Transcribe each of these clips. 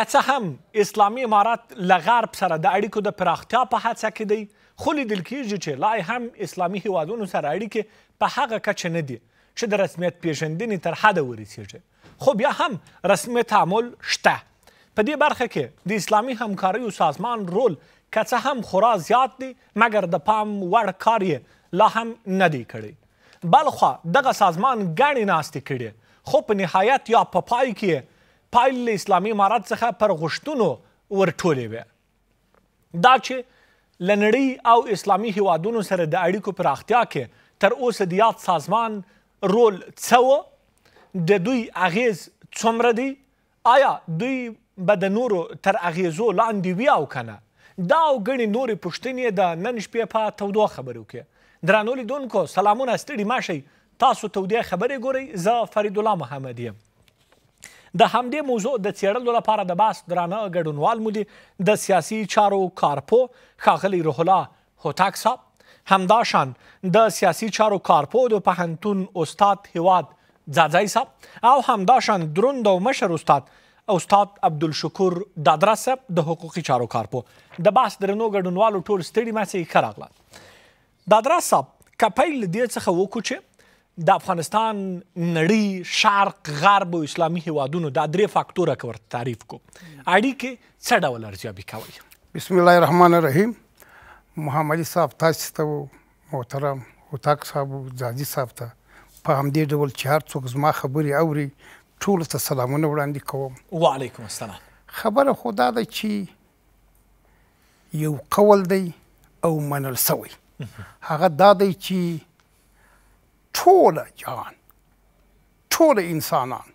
که څه هم اسلامي امارات له غرب سره د اړیکو د پراختیا په هڅه کې دی خو لیدل کیږي چې لا هم اسلامي هیوادونو سره اړیکې په هغه کچه نه دي چې د رسمیت پیژندنې تر حده ورسیږي خو بیا هم رسمي تعامل شته په دې برخه کې د اسلامي همکاریو سازمان رول که څه هم خورا زیات دی مګر د پام وړ کار یې لا هم نه دی کړی بلخوا دغه سازمان ګڼې ناستې کړي خو په نهایت یا په پا پای کې پایل له اسلامي امارات څخه پر غشتونو ورټولې وې دا چې لنړی او اسلامي هیوادونو سره د اړیکو پراختیا کې تر اوسه د یاد سازمان رول څه د دوی اغیز څومره دی آیا دوی به د نورو تر اغیزو لاندې وي او کنه دا او ګڼې نورې پوښتنې د نن شپې په تودو خبرو کې درنو لیدونکو سلامونه ستړي ماشئ تاسو تودې خبرې ګورئ زه فرید الله محمد یم د همدې موضوع د څېړلو لپاره د باس درانه ګډونوال مدیر د سیاسي چارو کارپو ښاغلی روح الله هوتک صاحب همداشان د سیاسي چارو کارپو د پهنتون استاد هیواد ځاځی صاحب او همداشان دروند او مشر استاد استاد عبدالشکور دادرا صاحب د دا حقوقي چارو کارپو د باس درنو ګډونوالو ټول ستړي مې ښه راغله دادرا صاحب کپیل دې څخه وکړو چې د افغانستان نړۍ شرق غرب او اسلامي هیوادونو دا درې فاکتوره که ورته تعریف کو اړیکې څه ډول ارزیابي کوئ بسم الله الرحمن الرحیم محمدي صاحب تاسو ته محترم هوتک صاحب ځاځي صاحب ته په همدې ډول چې هر څوک زما خبرې اوري ټولو ته سلامونه وړاندې کوم وعلیکم السلام خبره خو دا ده چې یو قول دی او منل سوی هغه دا دی چې ټول جهان ټول انسانان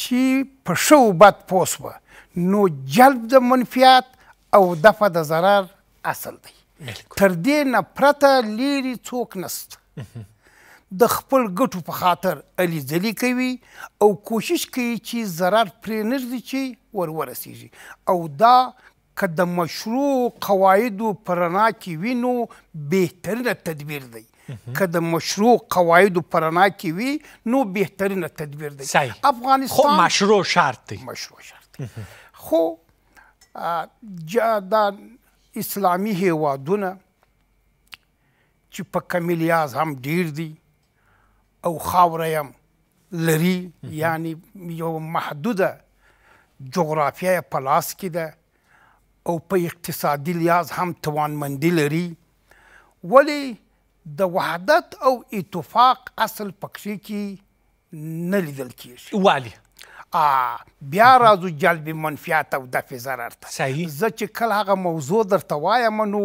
چې په شو بد پوسوه نو جلب د منفیات او دفع د ضرر اصل دی تر دې نه پرته لیري څوک نست د خپل ګټو په خاطر علي ځلي کوي او کوشش کوي چې ضرر پرې نږدې چې ور ورسیږي او دا که د مشروع قواعدو په رڼا کې وینو بهترینه تدبیر دی که د مشروع قواعد پرانا کې وي نو بهترینه تدبیر دی صحیح. افغانستان خو مشروع شرط دی مشروع شرط دی خو دا اسلامي هیوادونه چې په کمیلیاز هم ډیر دي او خاوره هم لري یعنی یو محدوده جغرافیه په لاس کې ده او په اقتصادي لیاز هم توانمندي لري ولی د وحدت او اتفاق اصل پکښې کې نه لیدل کېږي والي بیا راځو جلب منفیات او دفع ضرر ته زه چې کله هغه موضوع درته وایم نو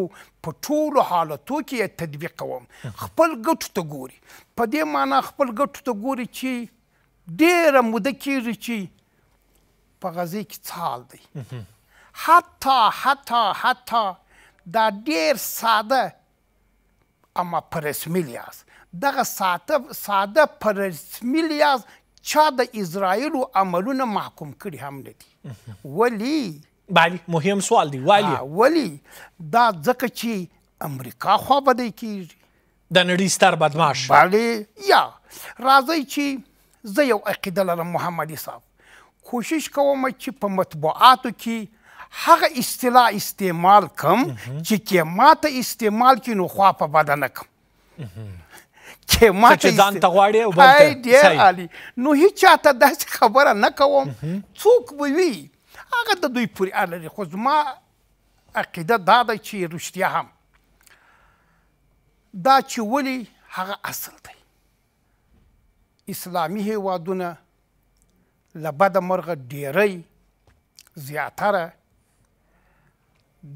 په ټولو حالتو کې یې تطبیق کوم خپل ګټو ته ګوري په دې معنا خپل ګټو ته ګوري چې ډېره موده کېږي چې په غزې کې څه حال دی حتی حتی حتی دا ډېر ساده Ama parasmi lihaz. دغه ساده په رسمي لحاظ چا د اسرائیلو عملونه محکوم کړي هم نه دي ولی بله مهم سوال دی ولی ولی دا ځکه چې امریکا خوا بدی کیږي د نړۍ ستر بدمعاش بله یا راځئ چې زه یو عقیده لرم محمدي صاحب کوشش کوم چې په مطبوعاتو کې هغه اصطلاح استعمال کم چې کېماته استعمال کې نو خوا په بده نه کم کېماته ځان ته غواړي او بل ته علي نو هیڅ چاته داسې خبره نه کوم څوک به وي هغه د دوی پورې اړه لري خو زما عقیده دا ده چې رښتیا هم دا چې ولې هغه اصل دی اسلامي هیوادونه له بده مرغه ډیری زیاتره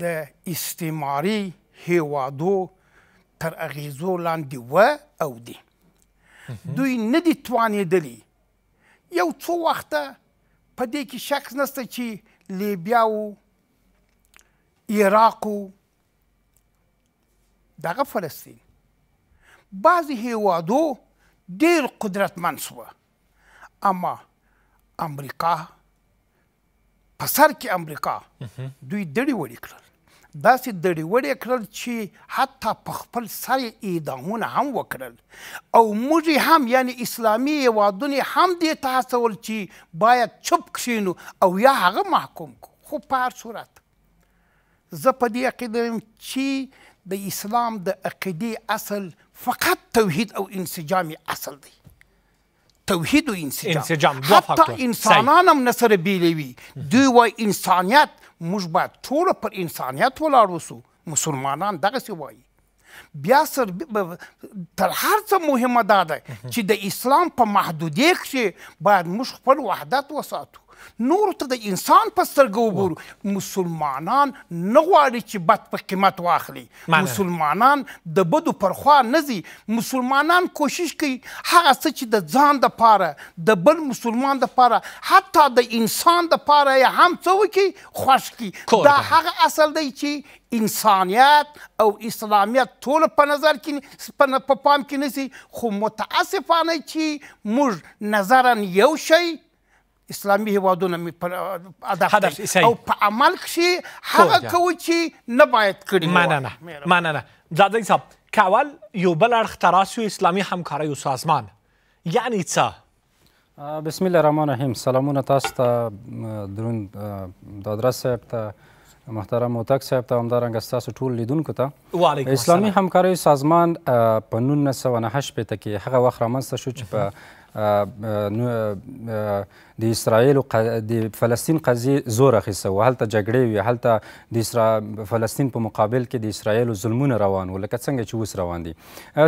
د استعماري هیوادو تر اغیزو لاندې و او دي دوی نه دي توانېدلي یو څو وخته په دې کې شخص نسته چې لیبیا و عراق و دغه فلسطین بعضې هیوادو ډېر قدرتمند سوه اما امریکا په سر کې امریکا دوی دړي وړي کړل داسې دړي وړي کړل چې حتی په خپل سر اعدامونه هم وکړل او موږ هم یعنی اسلامي هیوادونه هم دې ته هڅول چې باید چپ کښینو او یا هغه محکوم کو خو په هر صورت زه په دې عقیده یم چې د اسلام د عقیدې اصل فقط توحید او انسجام اصل دی توحید او انسجام, انسجام. حتی انسانان هم نه سره بیلوي دوی وایي انسانیت موږ باید ټوله پر انسانیت ولاړ اوسو مسلمانان دغسې وایي بیا سر تر هر څه مهمه دا ده چې د اسلام په محدودیت کښې باید موږ خپل وحدت وساتو نور ته د انسان په سترګه وګورو مسلمانان نه غواړي چې بد په قیمت واخلي مسلمانان د بدو پر خوا نه ځي مسلمانان کوشش کوي هغه څه چې د ځان د پاره د بل مسلمان د پاره حتی د انسان د پاره یې هم څه وکړي خوښ کړي دا هغه اصل دی چې انسانیت او اسلامیت ټول په نظر کې په پام کې نسی خو متاسفانه چې موږ نظرن یو شی اسلامي هیوادونه می هدف او په عمل کې هغه کوي چې نه باید کړی مننه مننه ځاځي صاحب کول یو بل اړخ تراسو اسلامي همکاریو سازمان یعنی څه بسم الله الرحمن الرحیم سلامونه تاسو ته درون دادرا صاحب ته محترم موتک صاحب ته همدارنګه ستاسو ټول لیدونکو ته اسلامي همکارۍ سازمان په نولس سوه نهه شپېته کې هغه وخت رامنځته شو چې په د اسرایل د فلسطین قضیه زور اخیسته و هلته جګړې وي هلته د اسرا فلسطین په مقابل کې د اسرایل ظلمونه روان و لکه څنګه چې اوس روان دي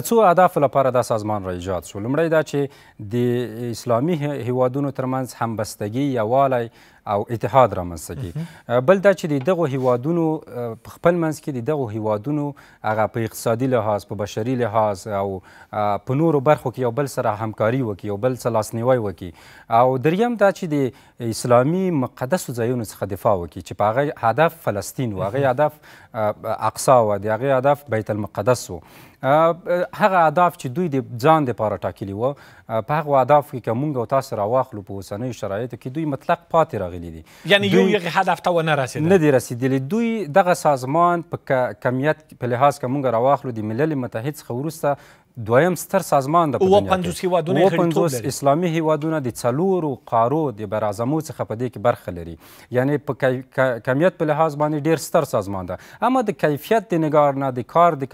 څو اهداف لپاره دا سازمان را ایجاد شو لومړی دا چې د اسلامي هیوادونو ترمنځ همبستګي یا والی او اتحاد رامنځته کی بل دا چې دغه هیوادونو په خپل منځ کې دغه هیوادونو هغه په اقتصادي لحاظ په بشري لحاظ او په نورو برخو کې یو بل سره همکاري وکړي یو بل سره لاسنیوي وکړي او دریم دا چې د اسلامي مقدسو ځایونو څخه دفاع وکړي چې په هغه هدف فلسطین و هغه هدف اقصا و د هغه هدف بیت المقدس و هغه اهداف چې دوی د ځان لپاره ټاکلي وو په هغه اهداف کې که مونږ او تاسو راواخلو په اوسنیو شرایطو کې دوی مطلق پاتې راغلي دي یعنی یو یغه هدف ته ونه رسیدل نه دی رسیدلی دوی دغه سازمان په کمیت په لحاظ که مونږ راواخلو د ملل متحد څخه وروسته دویم ستر سازمان د په دنیا کې هیوادونه غړیتوب لري اسلامي هیوادونه د څلورو قارو د برازمو څخه په دې کې برخه لري یعنی په کمیت په لحاظ باندې ډیر ستر سازمان ده اما د کیفیت د نگار نه د کار د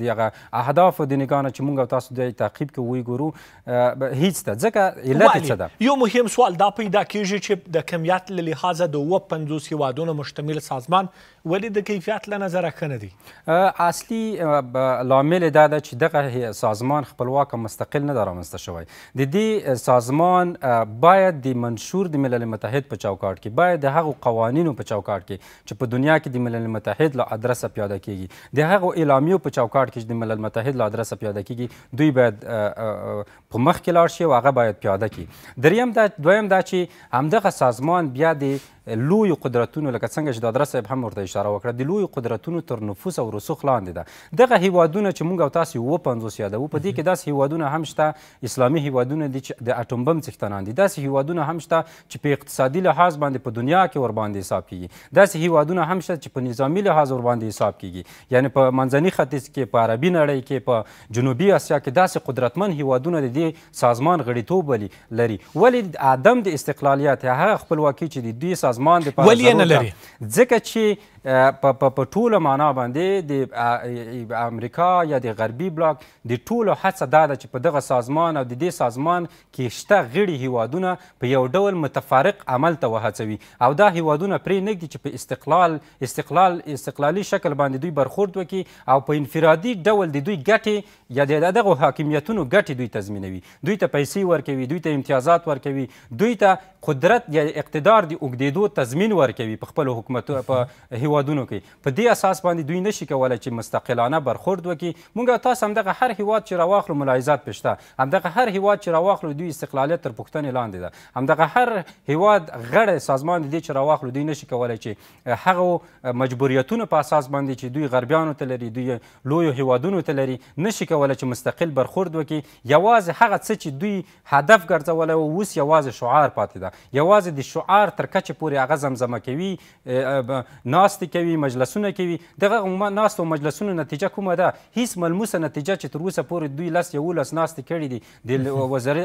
دغه اهداف د نگار چې موږ تاسو د تعقیب کې وی ګورو هیڅ ته ځکه علت څه ده یو مهم سوال دا پیدا کیږي چې د کمیت له لحاظه د 50 هیوادونو مشتمل سازمان ولې د کیفیت له نظره ښه نه دی اصلي لامل دا ده چې دغه سازمان خپلواک او مستقل نه رامنځته شوی د دې سازمان باید د منشور د ملل متحد په چوکاټ کې باید د هغو قوانینو په چوکاټ کې چې په دنیا کې د ملل متحد له ادرسه پیاده کیږي د هغو اعلامیو په چوکاټ کې چې د ملل متحد له ادرسه پیاده کیږي دوی باید په مخ کې لاړ شي او هغه باید پیاده کړي دریم دا دویم دا چې همدغه سازمان بیا د لوی قدرتونو لکه څنګه چې دادر صاحب هم ورته اشاره وکړه د لوی قدرتونو تر نفوس او رسوخ لاندې ده دغه هیوادونه چې موږ او تاسو یو پنځوس یادو په دې کې داسې هیوادونه هم شته اسلامي هیوادونه دي چې د اټوم بم څښتنان دي داسې هیوادونه هم شته چې په اقتصادي لحاظ باندې په دنیا کې ور باندې حساب کیږي داسې هیوادونه هم شته چې په نظامی لحاظ ور باندې حساب کیږي یعنی په منځني ختیځ کې په عربي نړۍ کې په جنوبي آسیا کې داسې قدرتمن هیوادونه د دې سازمان غړیتوب لري ولې عدم د استقلالیت هغه خپلواکي چې د دوی سازمان د پاره ولې نه لري ځکه چې په eh, په ټوله معنا باندې د امریکا یا د غربي بلاک د ټولو هڅه دا ده چې په دغه سازمان او د دې سازمان کې شته غړي هیوادونه په یو ډول متفارق عمل ته وهڅوي او دا هیوادونه پرې نه چې په استقلال استقلال استقلالي شکل باندې دوی برخورد وکړي او په انفرادي ډول د دوی ګټې یا د دغه حاکمیتونو ګټې دوی تضمینوي دوی ته پیسې ورکوي دوی ته امتیازات ورکوي دوی ته قدرت یا اقتدار د اوږدېدو تضمین ورکوي په خپلو حکومتو په هیوادونو کې په دې اساس باندې دوی نشي کولای چې مستقلانه برخورد وکړي موږ تاسو همدغه هر هیواد چې راواخلو ملاحظات پښته همدغه هر هیواد چې راواخلو دوی استقلالیت تر پوښتنې لاندې ده همدغه هر هیواد غړی سازمان دې چې راواخلو دوی نشي کولای چې هغه مجبوریتونو په اساس باندې چې دوی غربیانو ته لري دوی لویو هیوادونو ته لري نشي کولای چې مستقل برخورد وکړي یوازې هغه څه چې دوی هدف ګرځولی و اوس یوازې شعار پاتې ده یوازې د شعار تر کچې پورې هغه زمزمه کوي ناست ناستې کوي مجلسونه کوي دغه ناستو مجلسونو نتیجه کومه ده هیڅ ملموسه نتیجه چې تر اوسه پورې دوی لس یولس ناستې کړي دي د وزیر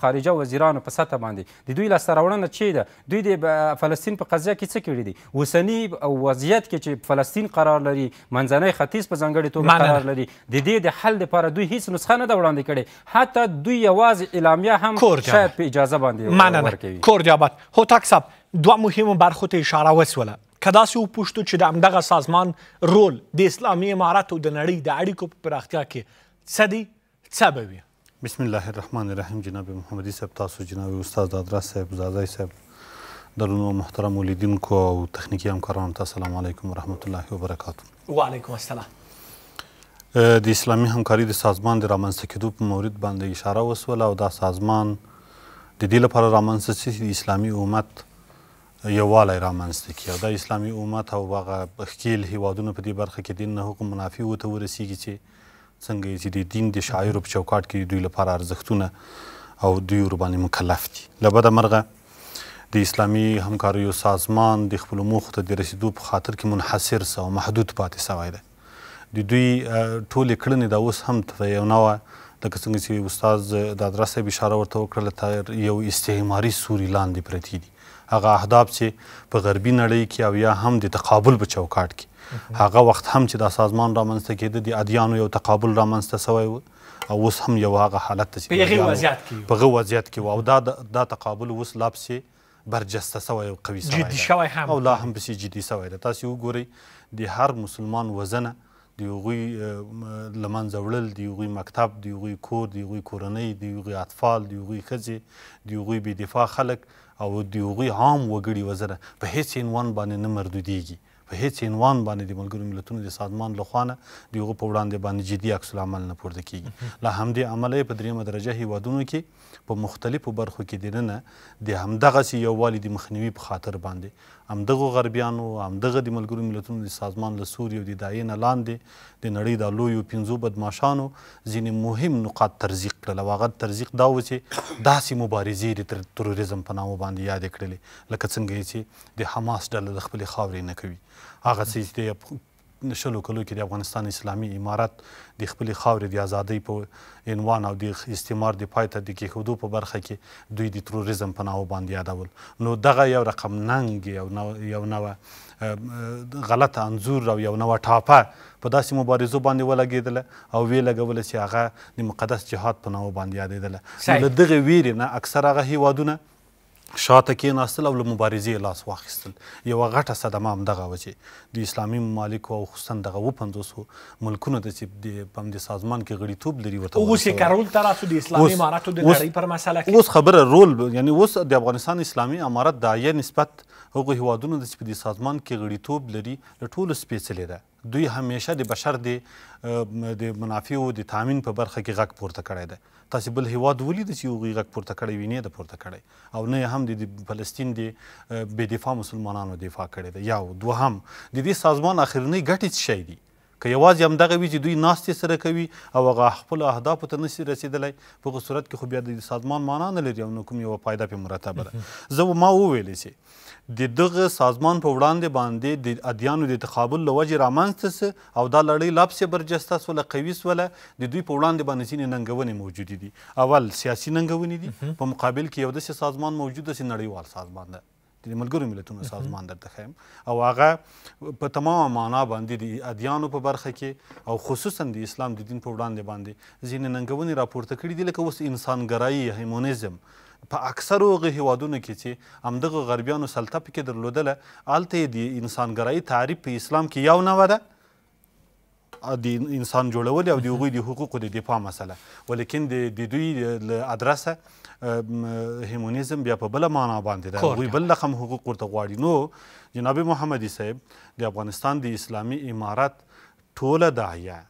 خارجه وزیرانو په سطح باندې د دوی لاسته راوړنه چی ده دوی د فلسطین په قضیه کې څه کړي دي اوسني وضعیت کې چې فلسطین قرار لري منځنی ختیځ په ځانګړې توګه قرار لري د دې د حل لپاره دوی هیڅ نسخه نه ده وړاندې کړې حتی دوی یوازې اعلامیه هم شاید په اجازه باندې ورکوي کور جابت هوتک صاحب دوه مهمو برخو ته اشاره وسوله کداسې وپوښتو چې د همدغه سازمان رول د اسلامي امارات او د نړۍ د اړیکو په پراختیا کې څه دی څه به وي بسم الله الرحمن الرحیم جناب محمدي صاحب تاسو جناب استاد ادرس صاحب زادای صاحب درنو محترم ولیدونکو او تخنیکی همکارانو ته السلام علیکم ورحمت الله وبرکاته وعلیکم السلام د اسلامي همکاري د سازمان د رامنځته کېدو په مورد باندې اشاره وسوله او دا سازمان د دې لپاره رامنځته شي د اسلامي امت یووالی رامنځته کړي او دا اسلامي امت او هغه ښکیل هیوادونه په دې برخه کې دین نه حکم منافع ورته ورسیږي چې څنګه یې چې د دین د شاعرو په چوکاټ کې دوی لپاره ارزښتونه او دوی ورباندې مکلف دي له بده مرغه د اسلامي همکاریو سازمان د خپلو موخو ته د رسېدو په خاطر کې منحصر سه او محدود پاتې سوی دی د دوی ټولې کړنې دا اوس هم یو نوه لکه څنګه چې استاد د ادرس صاحب اشاره ورته وکړله یو استعماري سوري لاندې پرتې دي هغه اهداف چې په غربي نړۍ کې او یا هم د تقابل په چوکاټ کې هغه وخت هم چې دا سازمان رامنځته کېده د ادیانو یو تقابل رامنځته سوی و او اوس هم یو هغه حالت ته په هغه وضعیت کې په هغه وضعیت کې او دا دا تقابل اوس لا پسې برجسته سوی او قوي سوی جدي شوی هم او لا هم پسې جدي سوی ده تاسو وګورئ د هر مسلمان وزنه د یوغوی لمنځه وړل د یوغوی مکتب د یوغوی کور د یوغوی کورنۍ د یوغوی اطفال د یوغوی ښځې د یوغوی بې دفاع خلک او د هغوی عام وګړي وزره په هیڅ عنوان باندې نه مردودیږي په هیڅ عنوان باندې د ملګرو ملتونو د سازمان لخوا نه د هغو په وړاندې باندې جدي عکس العمل نه پورته کیږي له همدې امله په دریمه درجه هیوادونو کې په مختلفو برخو کې د نننه د همدغسې یووالي د مخنیوي په خاطر باندې همدغو غربیانو همدغه د ملګرو ملتونو د سازمان له سوري او د دایې نه لاندې د نړۍ د لویو پنځو بدماشانو ځینې مهم نقاط ترزیق کړل او هغه ترزیق دا و چې داسې مبارزې د تروریزم په نامه باندې یادې کړلې لکه څنګه چې د حماس ډله د خپلې خاورې نه کوي هغه څه چې شلو کلو کې د افغانستان اسلامي امارت د خپل خاورې د ازادۍ په عنوان او د استعمار د پای ته د کېښودو په برخه کې دوی د تروریزم په نامه باندې یادول نو دغه یو رقم ننګ یو یو نوه غلط انزور او یو نوه ټاپه په داسې مبارزو باندې ولګېدله او ویې لګوله چې هغه د مقدس جهاد په نامه باندې یادېدله نو له دغې ویرې نه اکثر هغه هیوادونه شاته کېناستل او له مبارزې لاس واخیستل یوه غټه صدمه همدغه وه چې د اسلامي ممالکو او خصوصا دغه اوه پنځوسو ملکونو ته چې په همدې سازمان کې غړیتوب لري ورته اوس یې کارول ته راسو د اسلامي اماراتو د نړۍ پر مسله کې اوس خبره رول یعنی اوس د افغانستان اسلامي امارت د عیه نسبت هغو هیوادونو ته چې په دې سازمان کې غړیتوب لري له ټولو سپېڅلې ده دوی همیشه د بشر د د منافعو د تامین په برخه کې غږ پورته کړی دی تاسو بل هیواد ولید چې یو غږ پورته کړی ویني د پورته کړی او نه هم د فلسطین د بې دفاع مسلمانانو دفاع کړی دی یو دوهم د دې سازمان اخرنی ګټې څه شي دي که یوازې همدغه وي چې دوی ناستې سره کوي او هغه خپلو اهدافو ته نسي رسېدلی په هغه صورت کې خو بیا د سازمان معنا نه لري او نه کوم یوه پایده پې مرتبه ده زه ما وویلی چې د دغه سازمان په وړاندې باندې د ادیانو د تقابل له وجې رامنځته سه او دا لړۍ لا پسې برجسته سوله قوي سوله د دوی په وړاندې باندې ځینې ننګونې موجودې دي اول سیاسي ننګونې دي په مقابل کې یو داسې سازمان موجود داسې نړیوال سازمان ده د ملګرو ملتونو سازمان درته خیم او هغه په تمام معنا باندې د ادیانو په برخه کې او خصوصا د اسلام د دین په وړاندې باندې ځینې ننګونې راپورته کړي دي لکه اوس انسانګرایي هیمونیزم په اکثرو هغه هیوادونو کې چې همدغه غربیانو سلطه پکې درلودله هلته یې د انسانګرایي تعریف په اسلام کې یو نه وه ده د انسان جوړول او د هغوی د حقوقو د دفاع مسله ولیکن د دوی له ادرسه هیمونیزم بیا په بله معنا باندې ده هغوی بل رقم حقوق ورته غواړي نو جناب محمدي صاحب د افغانستان د اسلامي امارت ټوله داعیه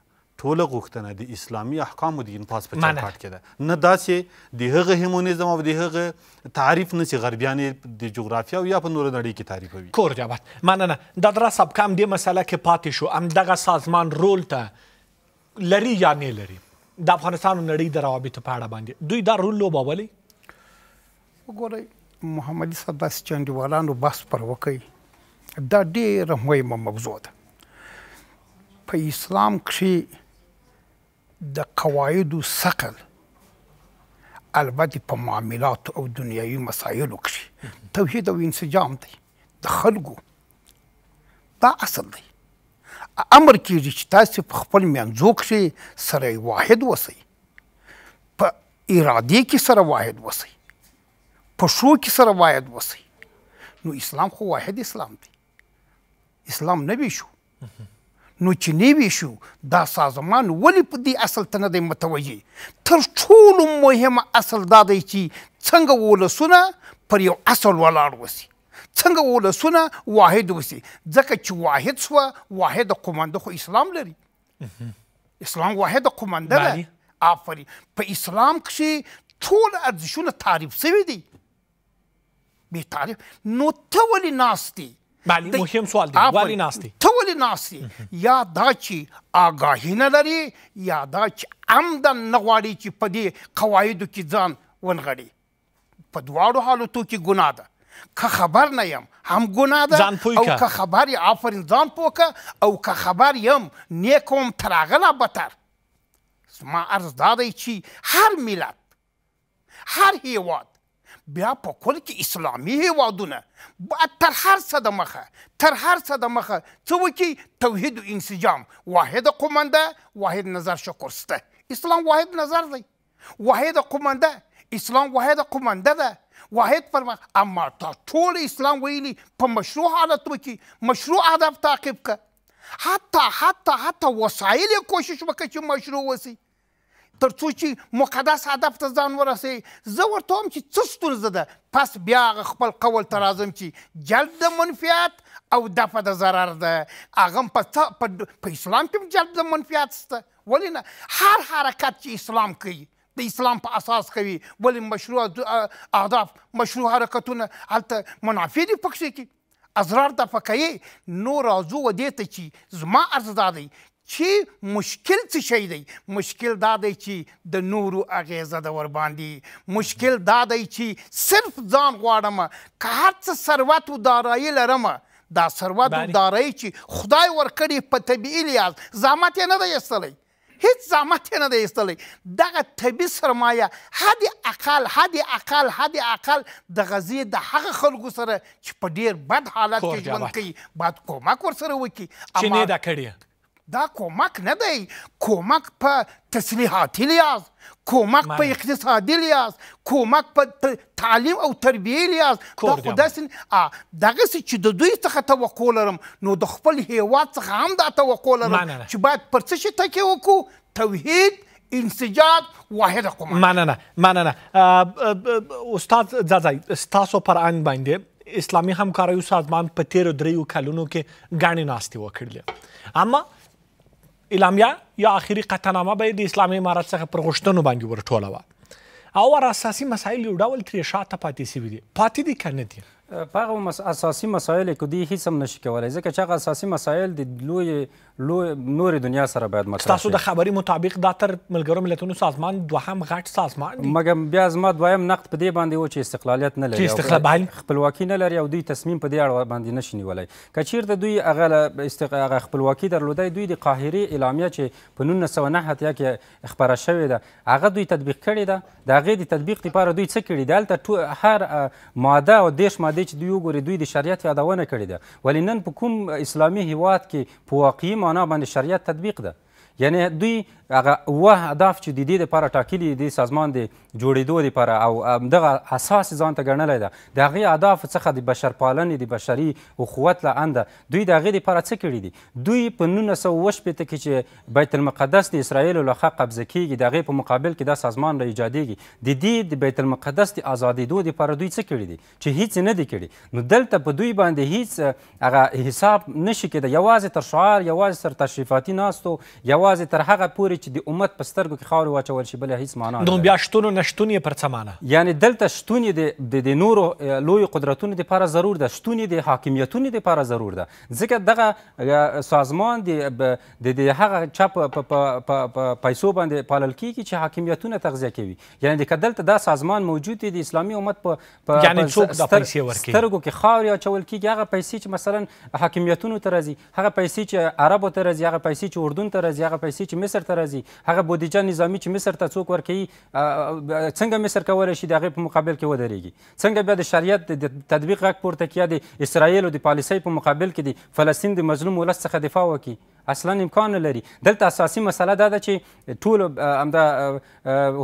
ټوله غوښتنه د اسلامي احکامو د انفاس په چوکاټ کې ده نه داسې د هغه هیمونیزم او د هغه تعریف نه چې غربیان د جغرافیا او یا په نور نړۍ کې تعریفوي کور جواب مننه د درس اب کم دې مسله کې پاتې شو ام دغه سازمان رول ته لري یا نه لري د افغانستان نړۍ د روابطو په اړه باندې دوی دا رول لوبولی وګورئ محمدي صاحب داسې چنډیوالانو بحث پر وکړي دا ډېره مهمه موضوع ده په اسلام کښې د قواعدو ثقل البته په معاملات او دنیوي مسایلو کې توحید او انسجام دی د خلکو دا اصل دی امر کیږي چې تاسو په خپل منځو کې سره واحد وسی په اراده کې سره واحد وسی په شو کې سره واحد وسی نو اسلام خو واحد اسلام دی اسلام نبی شو نو چې نیوي شو دا سازمان ولې په دې اصل ته نه دی متوجه تر ټولو مهمه اصل دا دی چې څنګه ولسونه پر یو اصل ولاړ وسی څنګه ولسونه واحد وسی ځکه چې واحد سوه واحد قومانده خو اسلام لري اسلام واحد قومانده ده آفرین په اسلام کښې ټول ارزښتونه تعریف شوي دي بې تعریف نو ته ولې ناست بله مهم سوال دی ولی ناستي ته ولی ناستي یا دا چې آگاهی نه لري یا دا چې عمدا نه غواړي چې په دې قواعدو کې ځان ونغړي په دواړو حالتو کې ګناه ده که خبر نه یم هم ګناه ده او که خبر یې آفرین ځان پوکه او که خبر یم نیک وم تر هغه لا بهتر زما عرض دا دی چې هر ملت هر هیواد بیا په کل کې اسلامي هیوادونه تر هر څه د مخه تر هر څه د مخه څه وکړي توحید و انسجام واحده قومنده واحد نظر شکر سته اسلام واحد نظر دی واحده قومنده اسلام واحده قومنده ده واحد فرما اما تا ټول اسلام ویلي په مشروع حالت وکړي مشروع هدف تعقیب که حتی حتی حتی وسایل کوشش وکړي چې مشروع وسی ترڅو چې مقدس هدف ته ځان ورسوي زه ورته وایم چې څه ستونزه ده پس بیا هغه خپل قول ته راځم چې جلب د منفیات او دفع د ضرر ده هغه په په اسلام کې جلب د منفیات شته ولې نه هر حرکت چې اسلام کوي د اسلام په اساس کوي ولې مشروع اهداف مشروع حرکتونه هلته منافع دي پکې کې اضرار د پکې نو راځو و دې ته چې زما عرض دا دی چې مشکل څه شي دی مشکل دا دی چې د نورو اغیزه د ور باندې مشکل دا دی چې صرف ځان غواړم که هر څه ثروت و دارایی لرم دا ثروت و دارایی چې خدای ورکړي په طبیعي لحاظ زحمت یې نه دی ایستلی هیڅ زحمت یې نه دی ایستلی دغه طبي سرمایه حد اقل حد اقل حد اقل د غزې د هغه خلکو سره چې په ډیر بد حالت کې ژوند کوي باید کومک ورسره وکړي چې نه دا کړې دا کومک نه دی کومک په تسلیحاتي لیاز کومک په اقتصادي لیاز کومک په تعلیم او تربیه لیاز دا خو داسې دغسې چې د دوی څخه توقع لرم نو د خپل هیواد څخه هم دا توقع لرم چې باید پر څه شي تکیه وکړو توحید انسجام واحده قومه مننه مننه استاد ځاځي ستاسو پر ان باندې اسلامي همکاریو سازمان په تیرو دریو کلونو کې ګڼې ناستې وکړلې اما اعلامیه یا آخري قطعنامه به د اسلامي امارت څخه پر غوښتنو باندې ورټوله وه او ور اساسي مسایل یو ډول ترې شاته پاتې سوي دي پاتې دي که نه دي په هغه مس... اساسي مسایل کې دوی هیڅ هم نشي کولی ځکه چې هغه اساسي مسایل د لوی نور دنیا سره باید مطرح تاسو د خبري مطابق دا تر ملګرو ملتونو سازمان دوهم غټ سازمان دی مګم بیا زما دویم نقد په دې باندې و چې استقلالیت نه لري استقلال خپلواکي نه لري او دوی تصمیم په دې اړه باندې نشي نیولای کچیر د دوی هغه استقلاغه خپلواکي درلودای دوی د قاهره اعلامیه چې په 1909 اتیا کې خبره شوې ده هغه دوی تطبیق کړی ده د هغې د تطبیق لپاره دوی څه کړي دلته هر ماده او دیش ماده چې دوی وګوري دوی د شریعت یادونه کړې ده ولې نن په کوم اسلامي هیواد کې په واقعي معنا باندې شریعت تطبیق ده یعنی دوی هغه اوه اهداف چې د دې لپاره ټاکلي د سازمان د جوړېدو لپاره او دغه اساس ځان ته ګڼلی ده د هغې اهدافو څخه د بشرپالنې د بشري اخوت له انده دوی د هغې لپاره څه کړي دي دوی په نولس سوه اوه شپېته کې چې بیت المقدس د اسرائیلو لخوا قبضه کیږي د هغې په مقابل کې دا سازمان را ایجادېږي د دې د بیت المقدس د ازادېدو لپاره دوی څه کړي دي چې هیڅ نه دي کړي نو دلته په دوی باندې هیڅ هغه حساب نشي کېده یوازې تر شعار یوازې تر تشریفاتي ناستو یوازې تر هغه پورې خبرې چې د امت په سترګو کې خاورې واچول شي بله هیڅ معنا نو بیا شتون نه شتون یې پر څه معنا یعنی دلته شتون د د نورو لویو قدرتونو دپاره ضرور ده شتون د حاکمیتونو دپاره ضرور ده ځکه دغه سازمان د د هغه چا په پیسو باندې پالل کیږي چې حاکمیتونه تغذیه کوي یعنی که دلته دا سازمان موجود دی د اسلامي امت په یعنی څوک دا پیسې ورکوي سترګو کې خاورې اچول کیږي هغه پیسې چې مثلا حاکمیتونو ته راځي هغه پیسې چې عربو ته راځي هغه پیسې چې اردن ته راځي هغه پیسې چې مصر ته راځي هغه بودیجه نظامی چې مصر ته څوک ورکوي څنګه مصر کولی شي د هغې په مقابل کې ودرېږي څنګه بیا د شریعت د تطبیق غږ پورته کړي یا د اسرائیلو د پالیسۍ په مقابل کې د فلسطین د مظلوم ولس څخه دفاع وکړي اصلا امکان نه لري دلته اساسي مسله دا ده چې ټول همدا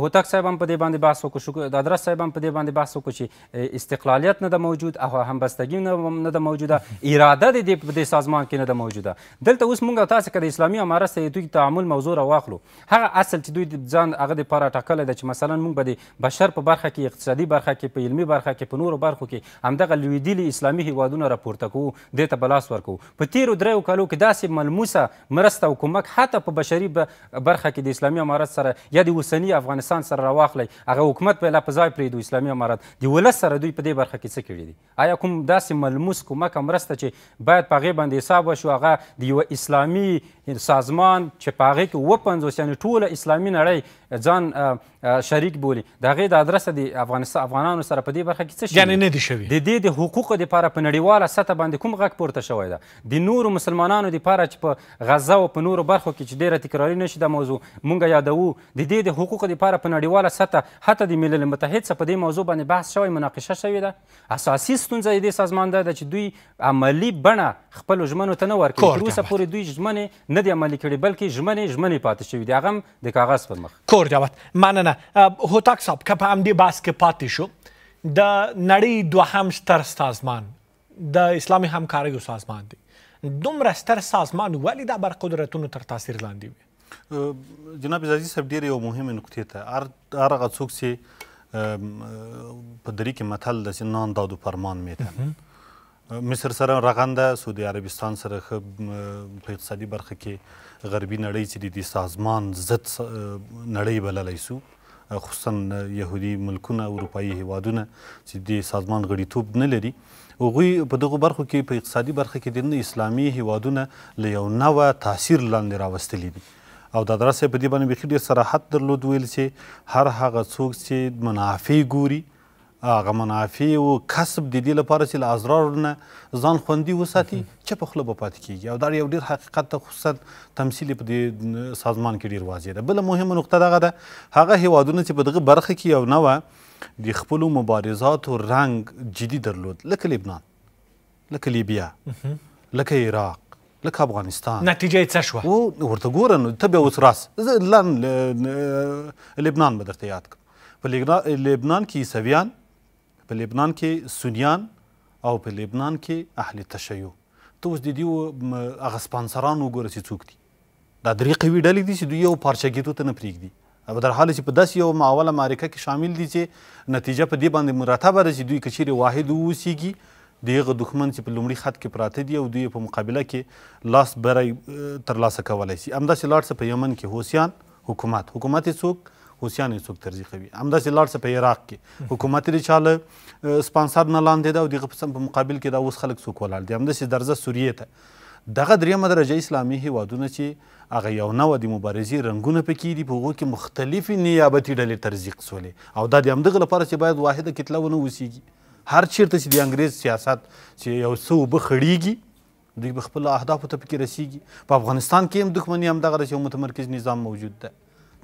هوتک صاحب هم په دې باندې بحث وکړو دادرا صاحب هم په دې باندې بحث وکړو چې استقلالیت نه ده موجود او همبستګي نه ده موجوده اراده د دې په دې سازمان کې نه ده موجوده دلته اوس موږ تاسو کې د اسلامي امارت سیدوی تعامل موضوع راواخلو واخلو هغه اصل چې دوی د ځان هغه لپاره ټاکلی ده چې مثلا موږ به د بشر په برخه کې اقتصادي برخه کې په علمي برخه کې په نورو برخو کې همدغه لویدلي اسلامي هیوادونه راپورته کوو دې ته به لاس ورکوو په تیرو دریو کالو کې داسې ملموسه مرسته او کومک حتی په بشري برخه کې د اسلامي امارت سره یا د اوسني افغانستان سره راواخلی هغه حکومت به لا په ځای پرېږدو اسلامي امارت د ولس سره دوی په دې برخه کې څه کړي دي آیا کوم داسې ملموس کومک مرسته چې باید په هغې باندې حساب وشو هغه د یوه اسلامي سازمان چې په هغې کې پنځوس یعنې ټوله اسلامي نړۍ ځان شریک بولي د هغې د ادرسه د افغانستان افغانانو سره په دې برخه کې څه شي یعنې نه دي شوي د دې د حقوقو دپاره په نړیواله سطح باندې کوم غږ پورته شوی ده د نورو مسلمانانو دپاره چې په غزه او په نورو برخو کې چې ډېره تکراري نه شي دا موضوع مونږ یادوو د دې د حقوقو دپاره په نړیواله سطح حتی د ملل متحد څخه په دې موضوع باندې بحث شوی مناقشه شوې ده اساسي ستونزه د دې سازمان دا ده چې دوی عملی بڼه خپلو ژمنو ته نه ورکوي تر اوسه پورې دوی ژمنې نه دي عملي کړې بلکې ژمنې ژمنې پاتې شوي دي هغه هم د کاغذ پر مخ واوردوت مانه نه هوتاک صاحب که په همدې بحث کې پاتې شو د نړۍ دوهم ستر سازمان د اسلامي همکاریو سازمان دی دومره ستر سازمان ولې دا بر قدرتونو تر تاثیر لاندې وي جناب عزیزي صاحب ډېر یو مهم نقطې ته هر هغه څوک چې په دری کې متل د نان دادو فرمان میته مصر سره رغنده سعودي عربستان سره په اقتصادي برخه کې غربي نړۍ چې د سازمان ضد نړۍ بللی سو خصوصا يهودي ملکونه اروپאי هیوادونه چې د سازمان غړیتوب نه لري هغوی په دغه برخو کې په اقتصادي برخه کې د اسلامي هیوادونه له یو نوه تاثیر لاندې راوستلی دي او دا درسه په دې باندې بخیر صراحت درلود ویل چې هر هغه څوک چې منافع ګوري هغه منافع او کسب د دې لپاره چې له اضرارو نه ځان خوندي وساتي چې په خوله به پاتې کیږي او دا یو ډیر حقیقت ته خصوصا تمثیل په دې سازمان کې ډیر واضح ده بل مهمه نقطه دغه ده هغه هیوادونه چې په دغه برخه کې یو نه و د خپلو مبارزاتو رنګ جدي درلود لکه لبنان لکه لیبیا لکه عراق لکه افغانستان نتیجه څه شوه و ورته ګوره نو ته بیا اوس راس زه لن لبنان به درته یاد کړم په لبنان کې عیسویان په لبنان کې سنیان او په لبنان کې اهل تشیع ته اوس د دې هغه سپانسران وګوره چې څوک دي دا درې قوي ډلې دي چې دوی یو پارچه کېدو ته نه پرېږدي په در حال چې په داسې یو معاوله معرکه کې شامل دي چې نتیجه په دې باندې مرتبه ده چې دوی که چیرې واحد واوسیږي د هغه دښمن چې په لومړي خط کې پراته دي او دوی په مقابله کې لاس بری ترلاسه کولی شي همداسې لاړ څه په یمن کې حوسیان حکومت حکومت یې څوک حوسیان یې څوک ترجیح کوي همداسې لاړ څه په عراق کې حکومت د چا له سپانسر نه لاندې ده او د هغه په مقابل کې دا اوس خلک څوک ولاړ دي همداسې درځه سوریې ته دغه دریمه درجه اسلامي هیوادونه چې هغه یو نوه د مبارزې رنګونه پکې دي په هغو کې مختلفې نیابتي ډلې ترزیق سولې او دا د همدغه لپاره چې باید واحده کتله ونه اوسېږي هر چیرته چې د انګریز سیاست چې یو څه اوبه خړېږي دوی به خپلو اهدافو ته پکې رسیږي په افغانستان کې هم دښمني همدغه داسې یو متمرکز نظام موجود ده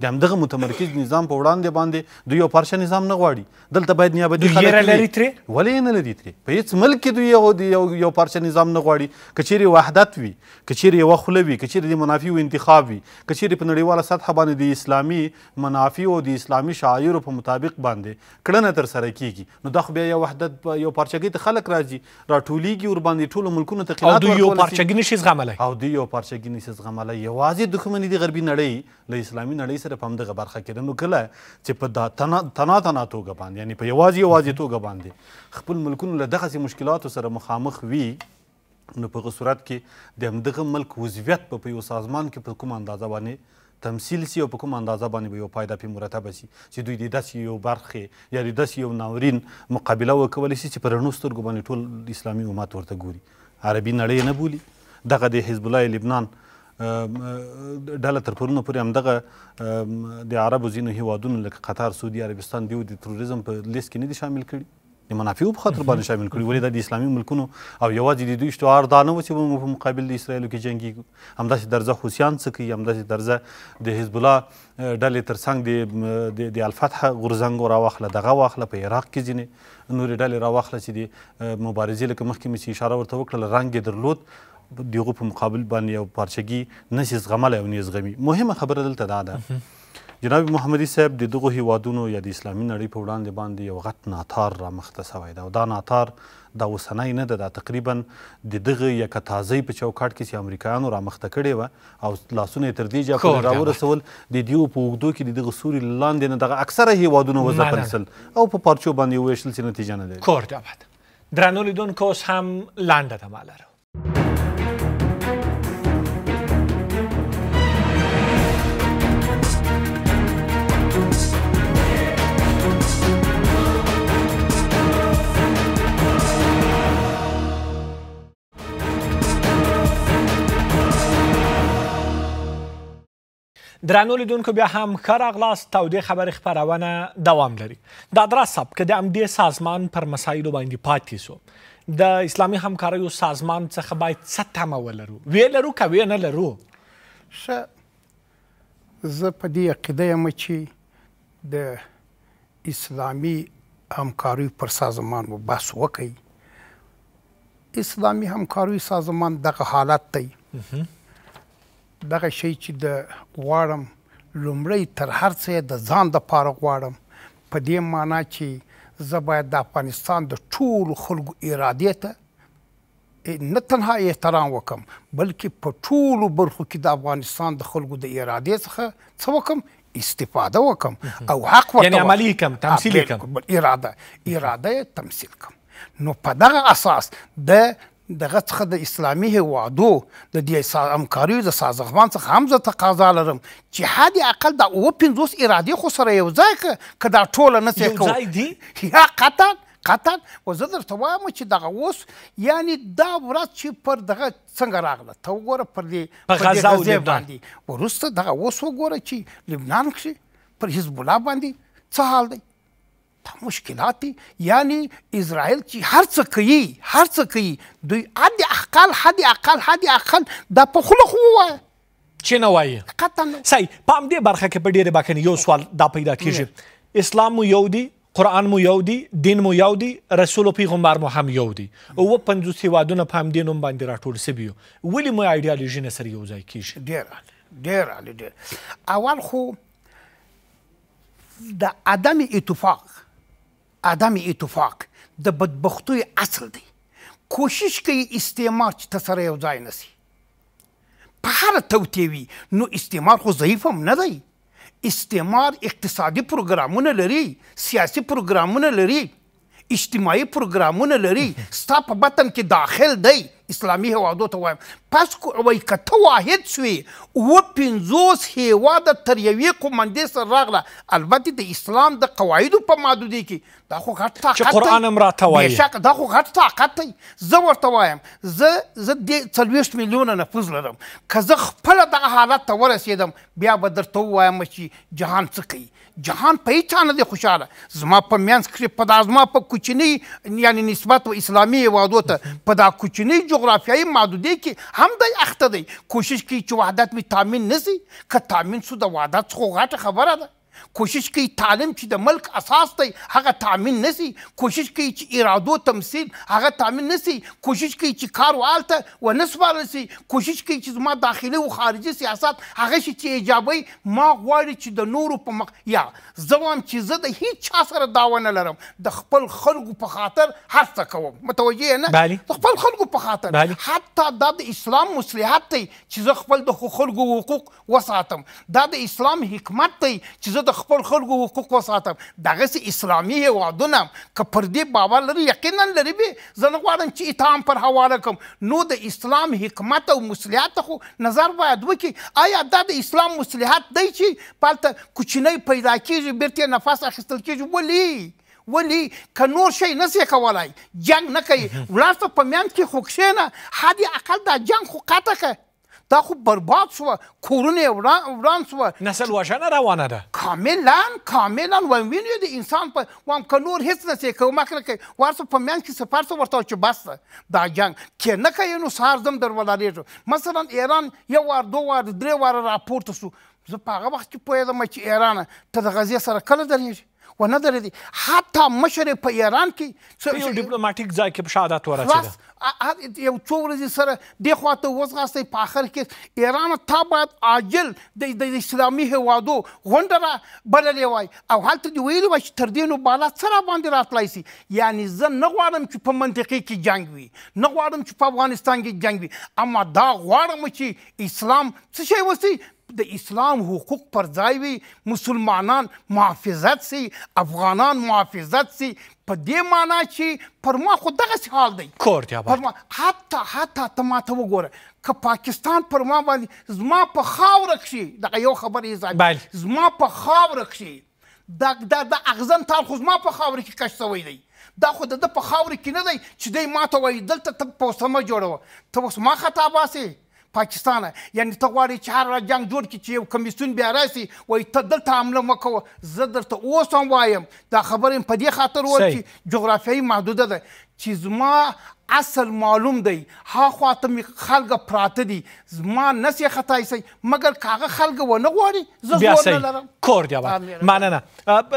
د همدغه متمرکز نظام په وړاندې باندې دوی یو پارشه نظام نه غواړي دلته باید نیابتي خلک دوی لري ترې ولې نه لري ترې په هیڅ ملک کې دوی یو یو, یو پارشه نظام نه غواړي که چیرې وحدت وي که چیرې یوه خوله وي که چیرې د منافعو انتخاب وي که چیرې په نړیواله سطحه باندې د اسلامي منافعو د اسلامي شعایرو په مطابق باندې کړنه ترسره کیږي نو دا خو بیا یو وحدت یو پارچګۍ ته خلک راځي راټولیږي ور باندې ټولو ملکونو ته قناعت ورکولی او دوی یو پارچګۍ نشي زغملی او دوی یو پارچګۍ نشي زغملی یوازې دښمني د غربي نړۍ له اسلامي نړۍ سره صرف هم دغه برخه کې ده نو کله چې په دا تنا تنا توګه باندې یعنی په یوازې یوازې توګه باندې خپل ملکونو له دغسې مشکلاتو سره مخامخ وي نو په هغه صورت کې د همدغه ملک عضویت به په یو سازمان کې په کوم اندازه باندې تمثیل سی او په کوم اندازه باندې به یو پایده پې مرتبه سي چې دوی د داسې یو برخې یا د داسې یو ناورین مقابله وکولی سي چې په رڼو سترګو باندې ټول اسلامي امت ورته ګوري عربي نړۍ نه بولي دغه د حزب الله لبنان ډله تر پرونه پورې همدغه د عربو ځینو هیوادونو لکه قطر سعودي عربستان دیو د تروریزم په لیست کې نه دي شامل کړي د منافعو په خاطر باندې شامل کړي ولې دا د اسلامي ملکونو او یوازې د دوی اشتهار دا نه و چې په مقابل د اسرایلو کې جنګېږو همداسې درځه حوسیان څه کوي همداسې درځه د حزب الله ډلې تر څنګ د د الفتح غورځنګ راواخله دغه واخله په عراق کې ځینې نورې ډلې راواخله چې د مبارزې لکه مخکې مې اشاره ورته وکړله رنګ یې درلود دیغه په مقابل باندې یو پارچګي نشي زغملای او نه زغمي مهمه خبره دلته دا ده جناب محمدي صاحب د دغه هیوادونو یا د اسلامي نړۍ په وړاندې باندې یو غټ ناتار را مخته سوی ده او دا ناتار دا وسنۍ نه ده دا تقریبا د دغه یا کتازۍ په چوکاټ کې چې امریکایانو را مخته کړې وه او لاسونه یې تر دې جا پورې راورسول د دیو په اوږدو کې د دغه سوري لاندې نه دغه اکثره هیوادونو وځپلسل او په پارچو باندې یې وویشل چې نتیجه نه لري کور درنو لیدونکو اوس هم لنډه تمه لرو درنو لیدونکو بیا هم ښه راغلاست تودې خبرې خپرونه دوام لري دا درسب که د همدې سازمان پر مسایلو باندې پاتې سو د اسلامي همکاریو سازمان څخه باید څه تمه ولرو ویې لرو که ویې نه لرو ښه زه په دې عقیده یم چې د اسلامي همکاریو پر سازمان به بحث وکړي اسلامي همکاریو سازمان دغه حالت دی دغه شی چې د غواړم لومړی تر هر څه د ځان د پاره غواړم په دې معنی چې زه باید د افغانستان د ټولو خلکو ارادې ته نه تنها احترام وکم بلکې په ټولو برخو کې د افغانستان د خلکو د ارادې څخه څه وکم استفاده وکم او حق ورته یعنی عملی کم تمثیل کم اراده اراده تمثیل کم نو په دغه اساس د دغه څخه د اسلامي هیوادو د دې همکاریو د سازغمان څخه هم زه تقاضا لرم چې حد اقل دا اووه پنځوس ارادې خو سره یو ځای که که دا ټوله نه څه کوو یا قطعا قطعا و زه درته وایم چې دغه اوس یعنی دا ورځ چې پر دغه څنګه راغله ته وګوره پر دې غزې باندې وروسته دغه اوس وګوره چې لبنان کښې پر حزب الله باندې څه حال دی دا مشکلات دي یعنی اسرائیل چې هر څه کوي هر څه کوي دوی عادي اقل حدي اقل حدي اقل دا په خوله خو ووایه چې نه وایي قطعا صحیح په همدې برخه کې په ډېرې باکنې یو سوال دا پیدا کیږي اسلام مو یو دی قرآن مو یو دی دین مو یو دی رسول او پیغمبر مو هم یو دی او پنځوس هیوادونه په همدې نوم باندې راټول سوي ولې مو ایډیالوژي نه سره یو ځای کیږي ډېر ډېر عالي ډېر اول خو د عدم اتفاق عدم اتفاق د بدبختۍ اصل دی کوشش کوي استعمار چې تسره یو ځای نسی په هر توتی وي نو استعمار خو ضعیف هم نه دی استعمار اقتصادي پروګرامونه لري سیاسي پروګرامونه لري اجتماعي پروګرامونه لري ستا په بطن کې داخل دی اسلامي هوادو ته وایم فسق او کته واحد شوي و پنځوس هیواده تر یوې قومندې سره راغله البته د اسلام د قواعدو په محدودۍ کې دا خو غټ طاقت چې قرآن هم راته وایي بېشکه دا خو غټ طاقت دی زه ورته وایم زه زه دې څلوېښت میلیونه نفوذ لرم که زه خپله دغه حالت ته ورسېدم بیا به درته ووایم چې جهان څه کوي جهان په هیچا نه دی خوشحاله زما په منځ کښې په دا زما په کوچنۍ یعنې نسبت و اسلامي هېوادو ته په دا کوچنۍ جغرافیایي محدودۍ کې هم هم دی اخته دی کوشش کوي چې وحدت مې تامین نه سي که تامین سو د وحدت څخو غټه خبره ده کوشش کوي تعلیم چې د ملک اساس دی هغه تامین نسی کوشش کوي چې ارادو تمثيل هغه تامین نسی کوشش کوي چې کار والته و نسبال نسی کوشش کوي چې زما داخلي او خارجي سیاست هغه شي چې ایجابي ما غواړي چې د نورو په مخ یا زوام چې زه د هیڅ چا سره داوا نه لرم د خپل خلکو په خاطر هر څه کوم متوجه نه د خپل خلکو په خاطر حتی دا د اسلام مصلحت دی چې زه خپل د خلکو حقوق وساتم دا د اسلام حکمت دی چې زه د خپل خلکو حقوق وساتم دغسې اسلامي هېوادونه که پر دې باور لري یقینا لري به زه نه غواړم چې اتهام پر حواله کړم نو د اسلام حکمت او مصلحت خو نظر باید وکړي آیا دا د اسلام مصلحت دی چې پالته کوچنی پیدا کېږي بیرته نفس اخیستل کېږي ولې ولی که نور شی نسی کولای جنگ نه کوي ولاړ په میان کې خو کښېنه حد اقل دا جنگ خو قطع که دا خو برباد شوه کورونه یې وران, وران شوه نسل وژنه روانه ده کاملا کاملا وینو د انسان په وام که نور هېڅ نه سې کوي ما کړه کوي وارسه په منځ کې سفر څه ورته چې بس ده دا جنګ کینه کوي نو سهار زم در ولاړېږو مثلا ایران یو وار دوه وار درې واره راپورته شو زه په هغه وخت کې پوهېدم چې ایران ته د غزې سره کله درېږي و نه درېدی حتی مشر په ایران کې په یو ډیپلوماټیک ځای کې په شهادت ورسېده یو څو ورځې سره دې خوا ته وځغاستئ په آخر کې ایران تا باید عاجل د اسلامي هېوادو غونډه را بللې وای او هلته دې ویلي وای چې تر دې نو بالا څه را باندې راتلی سي یعنی زه نه غواړم چې په منطقې کې جنګ وي نه غواړم چې په افغانستان کې جنګ وي اما دا غواړم چې اسلام څه شی وسی د اسلام حقوق پر ځای وي مسلمانان محافظت سي افغانان محافظت سي په دې معنا چې پر ما خو دغه حال دی کور دی پر ما حتی حتی ته ما ته وګوره که پاکستان پر ما باندې زما په خاوره کښې دغه یو خبره یې زما په خاوره کښې دا دا د اغزن تال خو زما په خاورې کې کش شوی دی دا خو د په خاورې کې نه دی چې دی ماته وایي دلته ته په سمه جوړوه ته اوس ما خطا باسې پاکستانه یعنی ته غواړې چې هر جنگ جوړ کړي چې یو کمیسیون بیا راسي وایي ته دلته حمله مه کوه زه درته اوس هم وایم دا خبرې په دې خاطر وویل چې جغرافیایي محدوده ده چې زما اصل معلوم دی ها خواته می خلګ پراته دي زما نسی خطای سي مګر کاغه خلګ و نه غواړي زه زور نه لرم کور دی مننه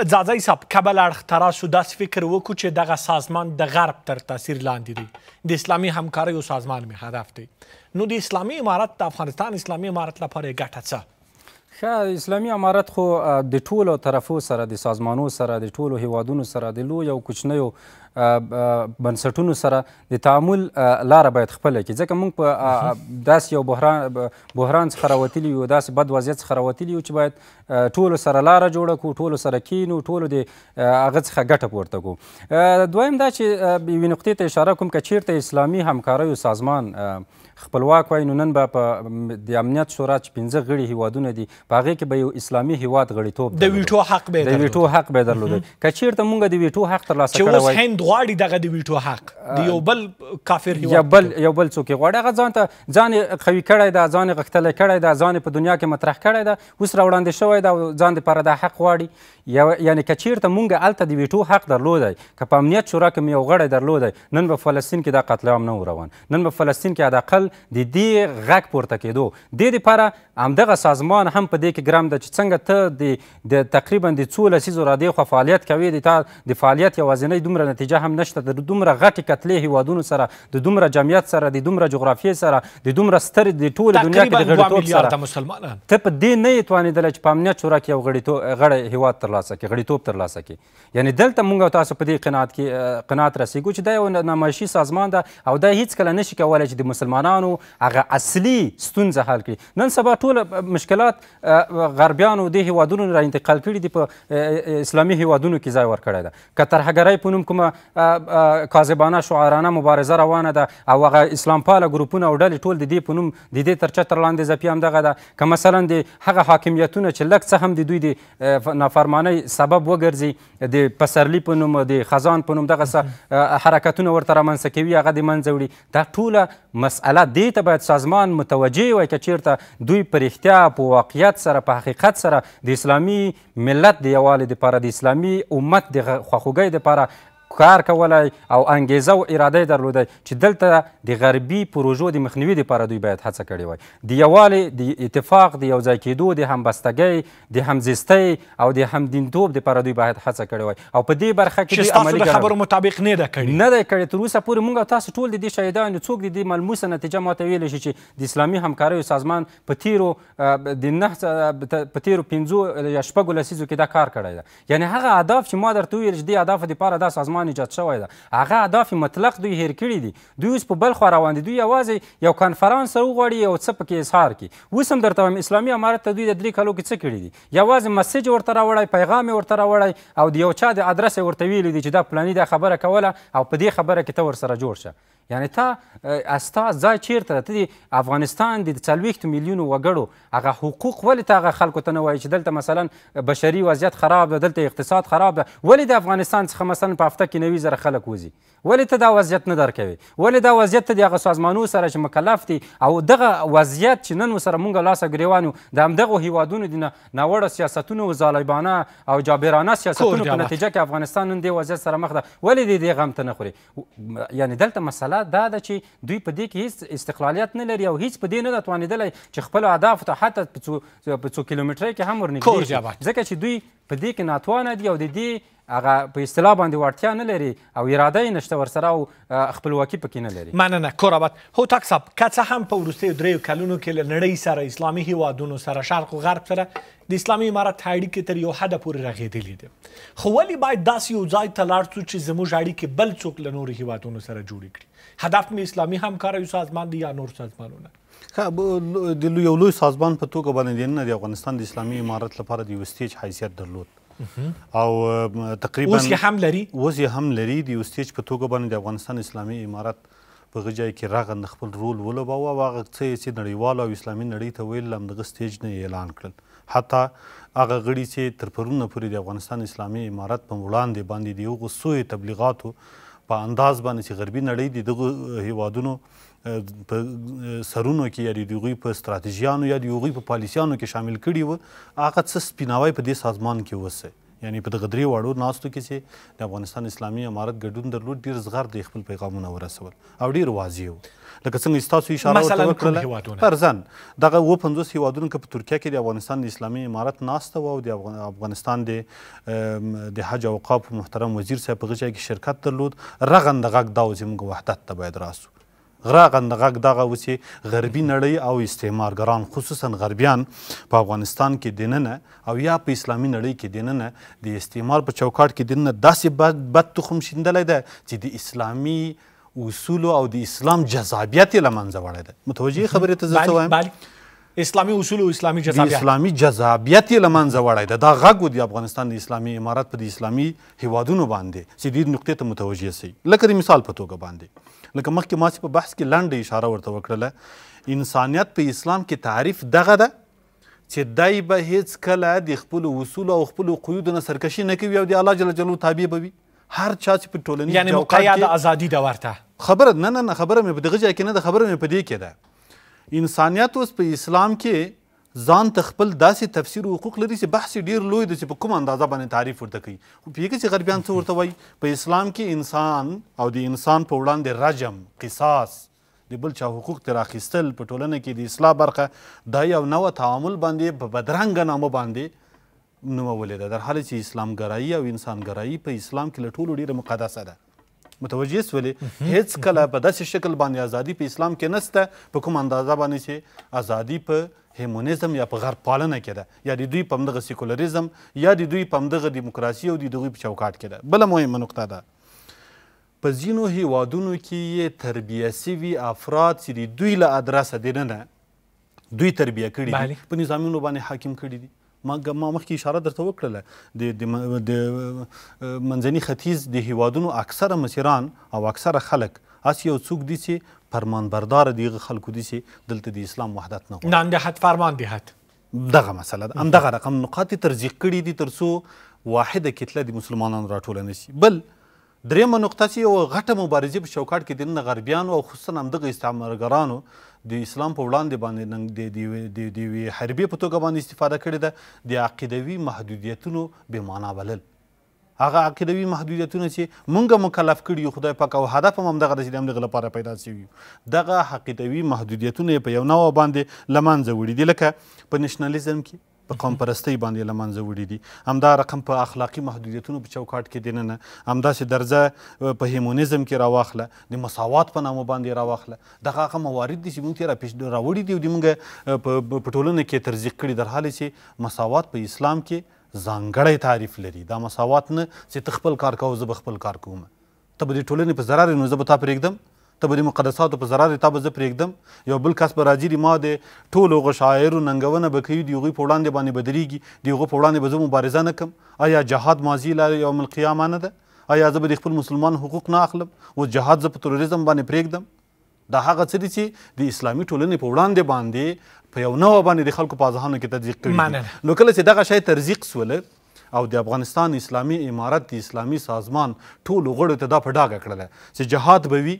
ځاځي صاحب کابل اړخ تراسو داس فکر وکړو چې دغه سازمان د غرب تر تاثیر لاندې دی د اسلامي همکارۍ او سازمان می هدف دی نو د اسلامي امارت د افغانستان اسلامي امارت لپاره ګټه څه ښه اسلامي امارت خو د ټولو طرفو سره د سازمانو سره د ټولو هیوادونو سره د لویو او کوچنیو بنسټونو سره د تعامل لاره باید خپله کړي ځکه موږ په داسې یو بحران بحران څخه راوتلي یو داسې بد وضعیت څخه راوتلي یو چې باید ټولو سره لاره جوړه کړو ټولو سره کینو ټولو د هغه څخه ګټه پورته کړو دویم دا چې یوې نقطې ته اشاره کوم که چیرته اسلامي همکاریو سازمان خپلواک وای نو نن به په د امنیت شورا چې پنځه غړي هیوادونه دي په هغې کې به یو اسلامي هیواد غړیتوب د ویټو حق به د ویټو حق به درلودی که چیرته موږ د ویټو حق ترلاسه کړی وای غواړي دغه د ویټو حق د یو بل کافر هیواد یو بل یو بل څوک غواړي هغه ځان ته ځان قوي کړی دا ځان غښتلی کړی دا ځان په دنیا کې مطرح کړی دا اوس را وړاندې شوی دا ځان دپاره دا حق غواړي یعنی که چیرته مونږ هلته د ویټو حق درلودی که په امنیت شورا کې مې یو غړی درلودی نن به فلسطین کې دا قتل عام نه روان نن به فلسطین کې حداقل د دې غږ پورته کېدو دې دپاره همدغه سازمان هم په دې کې ګرم ده چې څنګه ته د تقریبا د څو لسیزو را دېخوا فعالیت کوي د تا د فعالیت یوازینۍ دومره نتیجه هم نشته د دومره غټې کتلې هیوادونو سره د دومره جمعیت سره د دومره جغرافیې سره د دومره ستر د ټولې دنیا کې د غړیتوب سره ته په دې نه یې توانېدلی چې په امنیت شورا کې یو غړی هیواد ترلاسه ترلاسه کړي غړیتوب ترلاسه کړي یعنی دلته موږ تاسو په دې قناعت کې قناعت رسیږو چې دا یو نمایشي سازمان ده او دا هیڅکله نشي کولی چې د مسلمانانو هغه اصلي ستونزه حل کړي نن سبا ټول مشکلات غربیانو دې هیوادونو را انتقال کړي دي په اسلامي هیوادونو کې ځای ورکړی ده که ترهګرۍ په نوم کومه کاذبانه شعارانه مبارزه روانه ده او هغه اسلام پاله ګروپونه او ډلې ټول د دې په نوم د دې تر چتر لاندې ځپي همدغه ده که مثلا د هغه حاکمیتونه چې لږ څه هم د دوی د نافرمانۍ پخوانی سبب وګرځي د پسرلی په نوم د خزان په نوم دغه حرکتونه ورته رامنځته کوي هغه د منځه وړي دا ټوله مسئله دې ته باید سازمان متوجه وای که چیرته دوی په رښتیا په واقعیت سره په حقیقت سره د اسلامي ملت د یووالي دپاره د اسلامي امت د خواخوږۍ دپاره کار کولای او انګیزه او اراده درلودی چې دلته د غربي پروژو د مخنیوي لپاره دوی باید هڅه کړې وای د یووالي د اتفاق د یوځای کېدو د همبستګۍ د همزیستۍ او د همدینتوب لپاره دوی باید هڅه کړې وای او په دې برخه کې چې ستاسو د خبرو مطابق نه ده کړې نه ده کړې تر اوسه پورې موږ تاسو ټول د دې شهیدانو څوک د دې ملموسه نتیجه ماته ویلی شي چې د اسلامي همکاریو سازمان په تیرو د نه په تیرو پنځو یا شپږو لسیزو کې دا کار کړی دی یعنې هغه اهداف چې ما درته وویل چې دې اهدافو دپاره دا سازمان سازمان ایجاد شوی ده هغه اهداف مطلق دوی هیر کړي دي دوی اوس په بلخ روان دي دوی یوازې یو کنفرانس وغواړي یو څه پکې اظهار کړي اوس هم درته وایم اسلامي امارت ته دوی د درې کالو کې څه کړي دي یوازې مسیج ورته راوړی پیغام یې ورته راوړی او د یو چا د ادرس یې ورته ویلی دي چې دا فلاني دا خبره کوله او په دې خبره کې ته ورسره جوړ شه یعنی تا استا ځای چیرته ده ته د افغانستان د څلوېښتو میلیونو وګړو هغه حقوق ولې ته هغه خلکو ته نه وایي چې دلته مثلا بشري وضعیت خراب ده دلته اقتصاد خراب ده ولې د افغانستان څخه مثلا په هفته کې نوي زره خلک وځي ولې ته دا وضعیت نه درکوي ولې دا وضعیت ته د هغه سازمانونو سره چې مکلف دي او دغه وضعیت چې نن سره مونږ لاسه ګریوان یو د همدغو هیوادونو د ناوړه سیاستونو ظالمانه او جابرانه سیاستونو په نتیجه کې افغانستان نن دې وضعیت سره مخ ده ولې دې دې غم ته نه خوري یعنی دلته مسله دا ده چې دوی په دې کې هیڅ استقلالیت نه لري او هیڅ په دې نه ده توانېدلی چې خپلو اهدافو ته حتی په څو کیلومترۍ کې هم ورنږدې ځکه چې دوی په دې کې ناتوانه دي او د دې هغه په اصطلاح باندې وړتیا نه لري او اراده یې نشته ورسره او خپلواکي پکې نه لري مننه کورابت هوتک صاحب که څه هم په وروستیو دریو کلونو کې له نړۍ سره اسلامي هیوادونو سره شرق و غرب سره د اسلامي امارت اړیکې تر یو حده پورې رغېدلې دي خو ولې باید داسې یو ځای ته لاړ شو چې زموږ اړیکې بل څوک له نورو هیوادونو سره جوړې کړي هدف مې اسلامي همکاریو سازمان دی یا نور سازمانونه ښه د یو لوی سازمان په توګه باندې نه د افغانستان د اسلامي امارت لپاره د یو ستیج حیثیت درلود او تقریبا اوس یې هم لري اوس یې هم لري د یو سټیج په توګه باندې د افغانستان اسلامي امارت په هغه ځای کې راغند خپل رول ولوباوه او هغه څه چې نړیوال او اسلامي نړۍ ته ویل همدغه سټیج نه اعلان کړل حتی هغه غړي چې تر پرونه پورې د افغانستان اسلامي امارت په وړاندې باندې د یو غوسوي تبلیغاتو په انداز باندې چې غربي نړۍ د دغو هیوادونو په سرونو کې یا د هغوی په ستراتیژیانو یا د هغوی په پالیسیانو کې شامل کړي وه هغه څه سپیناوی په دې سازمان کې وسه یعنی په دغه درې واړو ناستو کې چې د افغانستان اسلامي امارت ګډون درلود ډیر زغر د خپل پیغامونه ورسول او ډیر واضح وو لکه څنګه تاسو اشاره وکړه فرزن دغه و 50 هیوادونو کې په ترکیه کې د افغانستان د اسلامي امارت ناسته وو د افغانستان د د حج او اوقاف محترم وزیر صاحب په غوښه کې شرکت درلود رغند غږ دا چې موږ وحدت ته باید راسو راغند غږ دغه وسی غربي نړۍ او استعمارګران خصوصا غربیان په افغانستان کې دیننه او یا په اسلامي نړۍ کې دیننه د استعمار په چوکاټ کې دیننه داسې بد بد تخم شیندلی ده چې د اسلامي اصولو او د اسلام جذابیت یې له منځه وړی ده متوجه خبرې ته زه وایم اسلامي اصول او اسلامي جذابیت اسلامي جذابیت یې لمنځه وړی ده دا غږ د افغانستان د اسلامي امارت په د اسلامي هیوادونو باندې سیدید نقطې ته متوجه سي لکه د مثال په توګه باندې لکه مخکې ما په بحث کې لنډه اشاره ورته وکړله انسانیت په اسلام کې تعریف دغه ده چې دای به هیڅ کله د خپل اصول او خپل قیود نه سرکشي نه کوي او د الله جل جلاله تابع به وي هر چا چې په ټولنیز یعنی مقید ازادي د ورته خبره نه نه خبره مې په دغه ځای کې نه ده خبره مې په دې کې ده انسانیت اوس په اسلام کې ځان ته خپل داسې تفسیر حقوق لري چې بحث ډیر لوی دی چې په کوم اندازه باندې تعریف ورته کوي خو په کې چې غربیان څه ورته وایي په اسلام کې انسان او د انسان په وړاندې رجم قصاص د بل چا حقوق تر اخیستل په ټولنه کې د اصلاح برخه دا یو نوع تعامل باندې په بدرنګ نامه باندې نومولې ده در حال چې اسلام ګرایي او انسان ګرایي په اسلام کې لټول ډیره مقدسه ده متوجه سولې هیڅ کله په داسې شکل باندې ازادي په اسلام کې نسته په کوم اندازه باندې چې ازادي په هیمونیزم یا په غرب پالنه کې ده یا د دوی په همدغه سیکولریزم یا د دوی په همدغه دیموکراسي او د دغوی په چوکاټ کې ده بله مهمه نقطه ده په ځینو هیوادونو کې یې تربیه سوي افراد چې د دوی له ادرسه دننه دوی تربیه کړي دي په نظامونو باندې حاکم کړي دي ما ما مخکې اشاره درته وکړله د د منځني ختیځ د هیوادونو اکثره مشران او اکثره خلک هسې یو څوک دي چې فرمانبردار دی خلکو دي چې دلته د اسلام وحدت نه غواړي نه د حد فرمان دی حد دغه مسله ده همدغه رقم نقاط ترجیح کړي دي ترڅو واحده کتله د مسلمانانو راټوله نه شي بل دریمه نقطه چې یو غټه مبارزه په چوکاټ کې دننه غربیانو او خصوصا همدغه استعمارګرانو د اسلام په وړاندې باندې د د حربې په توګه باندې استفاده کړې ده د عقیدوي محدودیتونو بې معنا بلل هغه عقیدوي محدودیتونه چې مونږه مکلف کړي یو خدای پاک او هدف هم همدغه ده چې د همدغه لپاره پیدا شوي دغه عقیدوي محدودیتونه په یو نوع باندې لمانځه وړي دي لکه په نشنالیزم کې په قوم پرستی باندې لمنځه وړي دي همدا رقم په اخلاقی محدودیتونو په چوکاټ کې دیننه همداسې درځه په هیمونیزم کې راواخله د مساوات په نامه باندې راواخله دغه هغه موارد دي چې موږ ته راپیش راوړي دي او د موږ په ټولنه کې ترزیق کړي در حال چې مساوات په اسلام کې ځانګړی تعریف لري دا مساوات نه چې ته خپل کار کوه زه به خپل کار کوم ته به د ټولنې په ضرر نو زه به تا پرېږدم ته به د مقدساتو په ضرر تا به زه پرېږدم یو بل کس به راځي ما د ټولو هغه شاعرو ننګونه به کوي د هغوی په وړاندې باندې به درېږي د هغو په وړاندې به زه مبارزه نه کوم آیا جهاد ماضي لا یوم القیامه نه ده آیا زه به د خپل مسلمان حقوق نه اخلم اوس جهاد زه په تروریزم باندې پرېږدم دا هغه څه دي چې د اسلامي ټولنې په وړاندې باندې په یو نو باندې د خلکو په ځهانو کې تدقیق کوي نو کله چې دغه شی ترزیق سوله او د افغانستان اسلامي امارت د اسلامي سازمان ټول غړو ته دا په ډاګه کړله چې جهاد به وي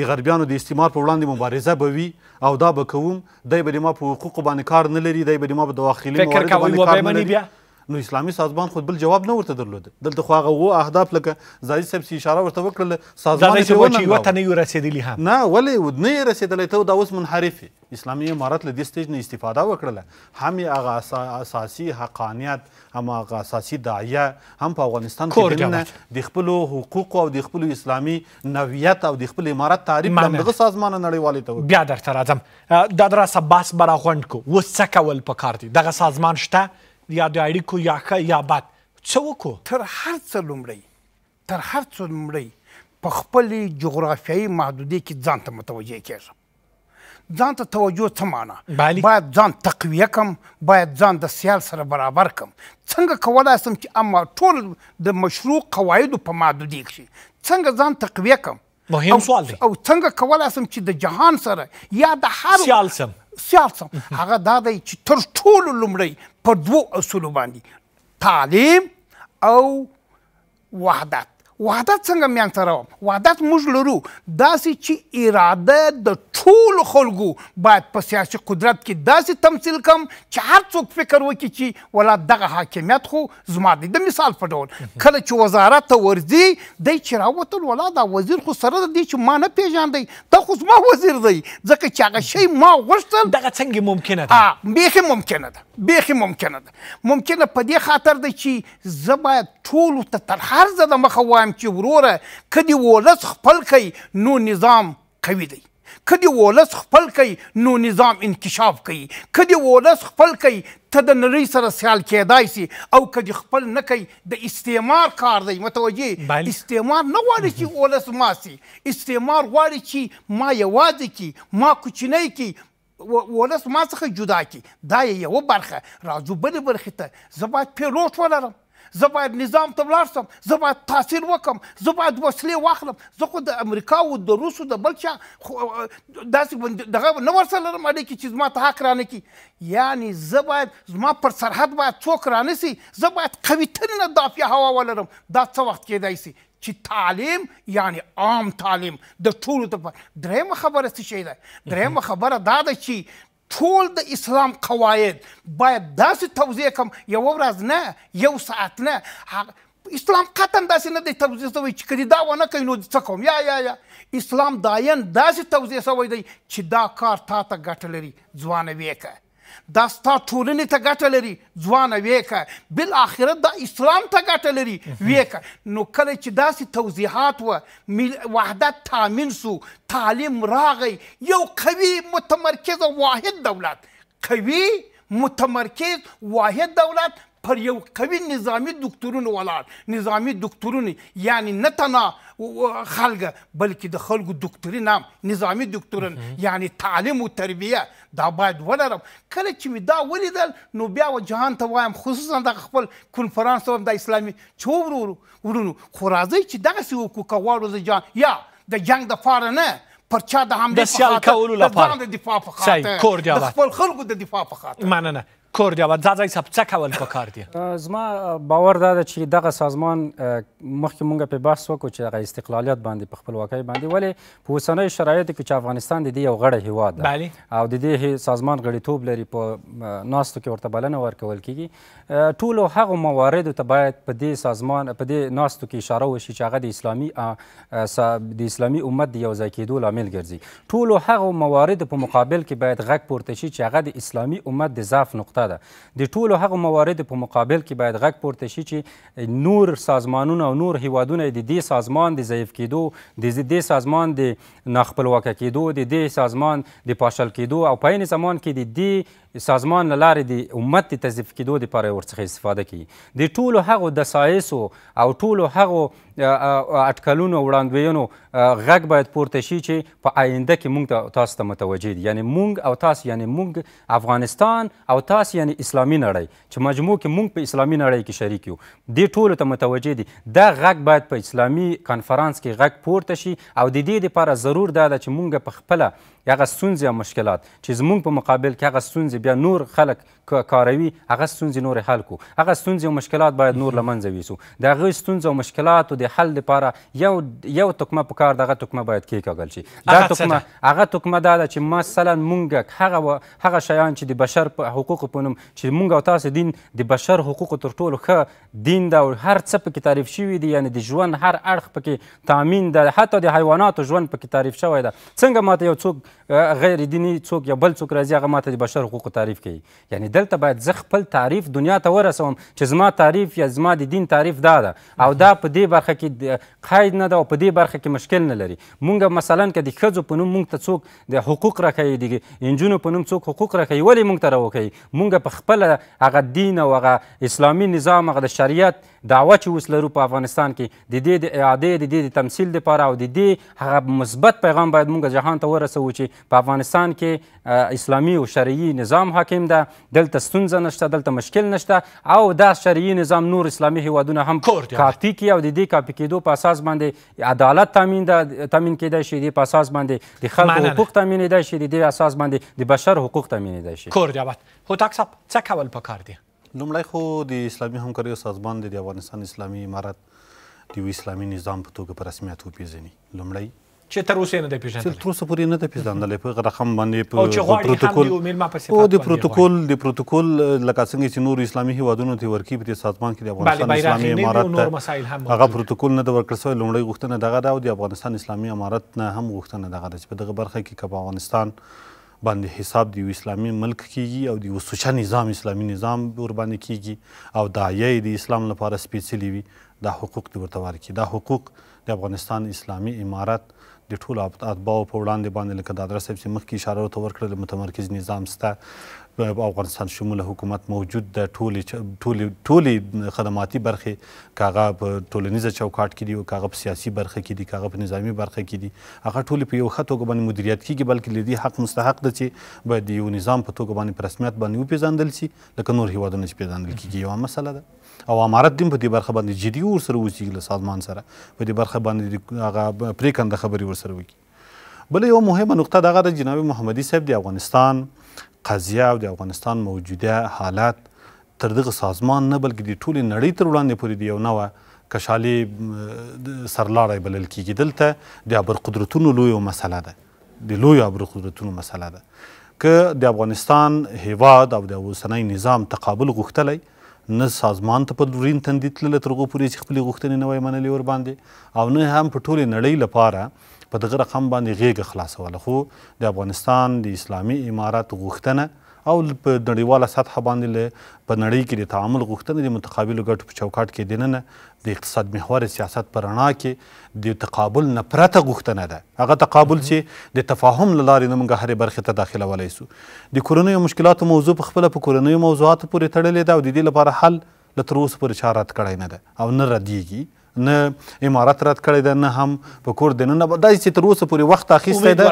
د غربیانو د استعمار په وړاندې مبارزه به وي او دا به کوم دی به ما په حقوقو باندې کار نه لري دی به ما په دواخلي فکر کوي وبه مني بیا نو اسلامي سازمان خو بل جواب نه ورته درلود دلته خو هغه وو اهداف لکه زاهد صاحب سي اشاره ورته وکړله سازمان یې ونه یو ته نه یو رسیدلی هم نه ولې نه یې رسیدلی ته دا اوس منحرف اسلامي امارت له دې سټیج نه استفاده وکړله هم یې هغه اساسي حقانیت هم هغه اساسي داعیه هم په افغانستان کې د خپل حقوق او د خپل اسلامي نویت او د خپل امارت تعریف دغه سازمان نړیوالې ته بیا درته راځم دا در سباس برا غونډ کو وڅکول پکار دي دغه سازمان شته یا د اړیکو یا ښه یا بد څه وکړو تر هر څه لومړی تر هر څه لومړی په خپلې جغرافیایي محدودې کې ځان ته متوجه کېږم ځان ته توجه څه معنا باید ځان تقویه کم باید ځان د سیال سره برابر کم څنګه کولای سم چې اما ټول د مشروع قواعدو په محدودی کې څنګه ځان تقویه کم مهم سوال دی او څنګه کولای سم چې د جهان سره یا د هر سیال سم سیال سم هغه دا دی چې تر ټولو لومړی په دوو اصولو باندې تعلیم او وحدت وحدت څنګه میان سره وحدت موږ لرو داسې چې اراده د ټولو خلکو باید په سیاسي قدرت کې داسې تمثیل کم چې هر څوک فکر وکړي چې ولا دغه حاکمیت خو زما دی د مثال په ډول کله چې وزارت ته ورځي دی چې راوتل ولا دا وزیر خو سره دی چې ما نه پیژاندی دا خو زما وزیر دی ځکه چې هغه شی ما غوښتل دغه څنګه ممکنه ده بیخي ممکنه ده بیخي ممکنه ده ممکنه په دې خاطر ده چې زه باید ټولو ته تر هر څه د مخه وایم چې وروره که دې ولس خپل کوي نو نظام قوي دی که دې ولس خپل کوي نو نظام انکشاف کوي که دې ولس خپل کوي ته د نړۍ سره سیال کېدای سي او که دې خپل نه کوي د استعمار کار دی متوجه استعمار نه غواړي چې ولس ما سي استعمار غواړي چې ما یوازې کي ما کوچنی کي ولس ما څخه جدا کی دا یو برخه راځو بل برخه ته زه باید پیلوټ ولرم زه باید نظام ته ولاړ شم زه باید تاثیر وکم زه باید وسلې واخلم زه خو د امریکا او د روسو د بل چا داسې دغه نه ورسره لرم اړیکې چې زما ته حق رانه کړي یعنې زه باید زما پر سرحد باید څوک رانه سي زه باید قوي ترینه دافیه هوا ولرم دا څه وخت کیدای سي چې تعلیم یعنی عام تعلیم د ټولو ته درېمه خبره څه شي ده درېمه خبره دا ده چې ټول د اسلام قواعد باید داسې توضیح کم یو ورځ نه یو ساعت نه اسلام قطعا داسې نه دی توضیح شوی چې کدی دا ونه کوي نو څه کوم یا یا یا اسلام داین داسې توضیح شوی دی چې دا کار تا ته ګټه لري ځوانوي که دا ستا ټولنې ته ګټه لري ځوانه ویکه بل اخرت دا اسلام ته ګټه لري ویکه نو کله چې داسې توضیحات و وحدت تامین سو تعلیم راغی یو قوي متمرکز واحد دولت قوي متمرکز واحد دولت پر یو قوي نظامی دکتورونو ولاړ نظامی دکتورونو یعنی نه تنها خلک بلکې د خلکو دکتورین هم نظامی دکتورین یعنی تعلیم او تربیه دا باید ولرم کله چې مې دا ولیدل نو بیا و جهان ته وایم خصوصا د خپل کنفرانس هم د اسلامي چورو ورونو خو راځي چې دغسې وکړو که غواړو د جهان یا د جنګ د فاره نه پر چا د حملې په خاطر د دفاع په خاطر د خپل خلکو د دفاع په خاطر مننه کور دی او ځاځي څه کول پکار دی زما باور دا ده چې دغه سازمان مخکې مونږ په بحث وکړو چې دغه استقلالیت باندې په خپلواکۍ باندې ولې په اوسنۍ شرایطو کې چې افغانستان د دې یو غړی هیواد ده او د دې سازمان غړیتوب لري په ناستو کې ورته بلنه ورکول کیږي ټولو هغو مواردو ته باید په دې سازمان په دې ناستو کې اشاره وشي چې هغه د اسلامي د اسلامي امت د یو ځای کېدو لامل ګرځي ټولو هغو مواردو په مقابل کې باید غږ پورته شي چې هغه د اسلامي امت د ضعف نقطه شته ده د ټولو هغو مواردو په مقابل کې باید غږ پورته شي چې نور سازمانونه او نور هیوادونه د دې سازمان د ضعیف کېدو د دې سازمان د ناخپلواکه کېدو د دې سازمان د پاشل کېدو او په عین زمان کې د دې سازمان له لارې د امت د تضیف کېدو دپاره ورڅخه استفاده کوي د ټولو هغو دسایسو او ټولو هغو اټکلونو وړاندوینو غږ باید پورته شي چې په آینده کې موږ تاسو ته متوجه دي یعنی موږ او تاسو یعنی موږ افغانستان او تاسو یعنی اسلامي نړۍ چې مجموع کې موږ په اسلامي نړۍ کې شریک یو دې ټولو ته متوجه دي دا غږ باید په اسلامي کانفرانس کې غږ پورته شي او د دې لپاره ضرور دا ده چې موږ په خپله یا هغه ستونزې او مشکلات چې زموږ په مقابل کې هغه ستونزې بیا نور خلک کاروي هغه ستونزې نور حل کړو هغه ستونزې او مشکلات باید نور له منځه یوسو د هغې ستونزو او مشکلاتو د حل لپاره یو یو تکمه په کار دغه تکمه باید کېکاږل شي دا تکمه هغه تکمه دا ده چې مثلا موږ هغه هغه شیان چې د بشر په حقوقو په نوم چې موږ او تاسو دین د بشر حقوقو تر ټولو ښه دین ده او هر څه پکې تعریف شوي دي یعنې د ژوند هر اړخ پکې تامین ده حتی د حیواناتو ژوند پکې تعریف شوی ده څنګه ماته یو څوک غیر دینی څوک یا بل څوک راځي هغه ماته د بشر حقوقو تعریف کوي یعنی دلته باید زه خپل تعریف دنیا ته ورسوم چې زما تعریف یا زما د دین تعریف دا ده او دا په دې برخه کې قاید نه ده او په دې برخه کې مشکل نه لري مونږ مثلا که د ښځو په نوم مونږ ته څوک د حقوق راکوي د نجونو په نوم څوک حقوق راکوي ولې مونږ ته راوکوي مونږ په خپله هغه دین او هغه اسلامي نظام هغه د شریعت دعوه چې اوس لرو په افغانستان کې د دې د اعادې د دې د تمثیل لپاره او د دې هغه مثبت پیغام باید موږ جهان ته ورسوو چې په افغانستان کې اسلامي او شرعي نظام حاکم ده دلته ستونزه نشته دلته مشکل نشته او دا شرعي نظام نور اسلامي هیوادونه هم کاپي کی او د دې کاپي کېدو په اساس باندې عدالت تامین ده تامین کېدای شي د په اساس باندې د خلکو حقوق تامین کېدای شي د دې اساس باندې د بشر حقوق تامین کېدای شي کور دی خو تاسو څه کول پکار دی لومړی خو د اسلامي همکارۍ سازمان د افغانستان اسلامي امارت د یو اسلامي نظام په توګه په رسمیت وپیژني لومړی چې تر اوسه نه دی پیژندل چې تر اوسه پورې نه دی پیژندل په رقم باندې په پروتوکول او د پروتوکول د پروتوکول لکه څنګه چې نور اسلامي هیوادونو ته ورکی په سازمان کې د افغانستان اسلامي امارت هغه پروتوکول نه د ورکړ سوی لومړی غوښتنه دغه دا او د افغانستان اسلامي امارت نه هم غوښتنه دغه چې په دغه برخه کې کب افغانستان باندې حساب د اسلامي ملک کیږي او د وسوچه نظام اسلامي نظام ور باندې کیږي او دایې د اسلام لپاره سپیڅلي وي دا حقوق د ورته ورکړي دا حقوق د افغانستان اسلامي امارت د ټولو اتباو په وړاندې باندې لکه د ادرس صاحب چې مخکې اشاره ورته ورکړله متمرکز نظام سته افغانستان شمول حکومت موجود د ټولې ټولې ټولې خدماتي برخې کاغه په ټولنیزه چوکاټ کې دي او کاغه په سیاسي برخه کې دي کاغه په نظامی برخه کې دي هغه ټولې په یو ښه توګه باندې مدیریت کیږي بلکې لدی حق مستحق ده چې باید یو نظام په توګه باندې په رسمیت باندې وپېژندل شي لکه نور هیوادونه چې پېژندل کیږي یوه مسله ده او امارت دیم په دې برخه باندې جدي ورسره وسیږي له سازمان سره په دې برخه باندې هغه پریکنده خبرې ورسره وکړي بله یوه مهمه نقطه دغه ده جناب محمدي صاحب د افغانستان قضیه او د افغانستان موجوده حالات تر دغه سازمان نه بلکې د ټولې نړۍ تر وړاندې پورې د یو نوه کشالي سرلاری بلل کېږي دلته د ابرقدرتونو لویو مسله ده د لویو ابرقدرتونو مسله ده که د افغانستان هیواد او د اوسنی نظام تقابل غوښتلی نه سازمان ته په دورین تندي تلله تر هغو پورې چې خپلې غوښتنې نه وای منلې ورباندې او نه هم په ټولې نړۍ لپاره په دغه رقم باندې غیږه خلاصوله خو د افغانستان د اسلامي امارات غوښتنه او په نړیواله سطح باندې په نړۍ کې د تعامل غوښتنه د متقابلو ګټو په چوکاټ کې دننه د اقتصاد محور سیاست پر رڼا کې د تقابل نه پرته غوښتنه ده هغه تقابل چې د تفاهم له لارې نه موږ هرې برخې ته داخلولی سو د کورنیو مشکلاتو موضوع په خپله په کورنیو موضوعاتو پورې تړلې ده او د دې لپاره حل له تر اوسه پورې چا رد کړی نه ده او نه ردیږي نه امارات رات کړی ده نه هم په کور دننه دا چې تر اوسه پورې وخت اخیستی ده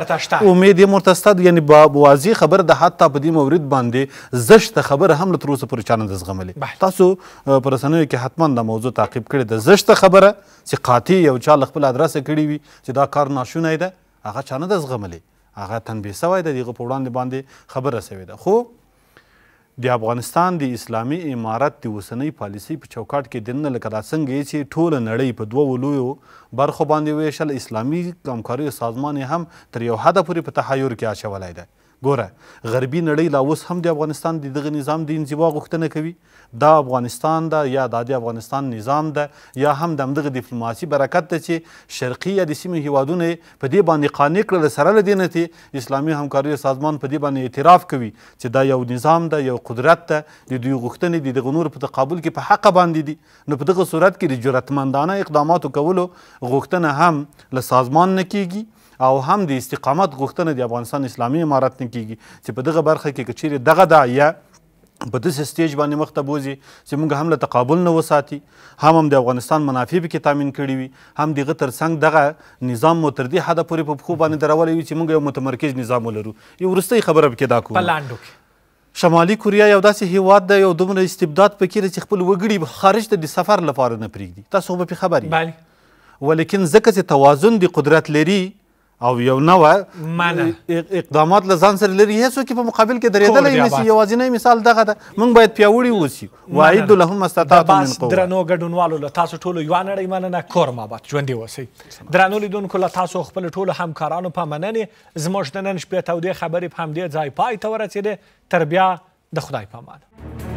امید یې ورته شته یعنی واضح خبر ده حتی په دې مورد باندې زشته خبره هم تر اوسه پورې چا نه ده زغملې تاسو په رسنیو کې حتما دا موضوع تعقیب کړې ده زشته خبره چې قاطع یو چا له خپل ادرسه کړي وي چې دا کار ناشونی ده هغه چا نه ده زغملې هغه تنبیه سوی ده د هغه په وړاندې باندې خبره سوې ده خو د افغانستان د اسلامي امارت د اوسنۍ پالیسۍ په چوکاټ کې دننه لکه دا څنګه یې چې ټوله نړۍ په دوو لویو برخو باندې ویشل اسلامي همکاریو سازمان هم تر یو حده پورې په تحیر کې اچولی دی ګوره غربي نړۍ لا اوس هم د افغانستان د دغه نظام د انزوا غوښتنه کوي دا افغانستان ده یا دا د افغانستان نظام ده یا هم د همدغه ډیپلوماسي برکت ده چې شرقي یا د سیمې هیوادونه په دې باندې قانع کړل سره له دې نه چې اسلامي همکارۍ سازمان په دې باندې اعتراف کوي چې دا یو نظام ده یو قدرت ده د دوی غوښتنې د دغه نورو په تقابل کې په حقه باندې دي نو په دغه صورت کې د جرأتمندانه اقداماتو کولو غوښتنه هم له سازمان نه کیږي او هم د استقامت غوښتنه د افغانستان اسلامي امارت نه کیږي چې په دغه برخه کې که چیرې دغه داعیه په داسې سټیج باندې مخ ته بوځي چې موږ هم له تقابل نه وساتي هم هم د افغانستان منافع پکې تامین کړي وي هم دغه تر څنګ دغه نظام مو تر دې حده پورې په پښو باندې درولی وي چې موږ یو متمرکز نظام ولرو یو وروستۍ خبره پکې دا کوو شمالي کوریا یو داسې هیواد دی یو دومره استبداد پکې دی چې خپل وګړي خارج ته د سفر لپاره نه پرېږدي تاسو به پرې خبر یې ولیکن ځکه چې توازن د قدرت لري او یو نو اقدامات له ځان سره لري هیڅ کې په مقابل کې درېدلې نسی یوازینی مثال دغه ده موږ باید پیاوړي اوسو واعد لهم استطاعت من قوه درنو ګډونوالو له تاسو ټولو یو نړۍ مننه کور ما بات ژوندې اوسئ درنو لیدونکو له تاسو خپل ټولو همکارانو په مننه زموږ د نن شپې تودې خبرې په همدې ځای پای ته ورسېده تر بیا د خدای پامان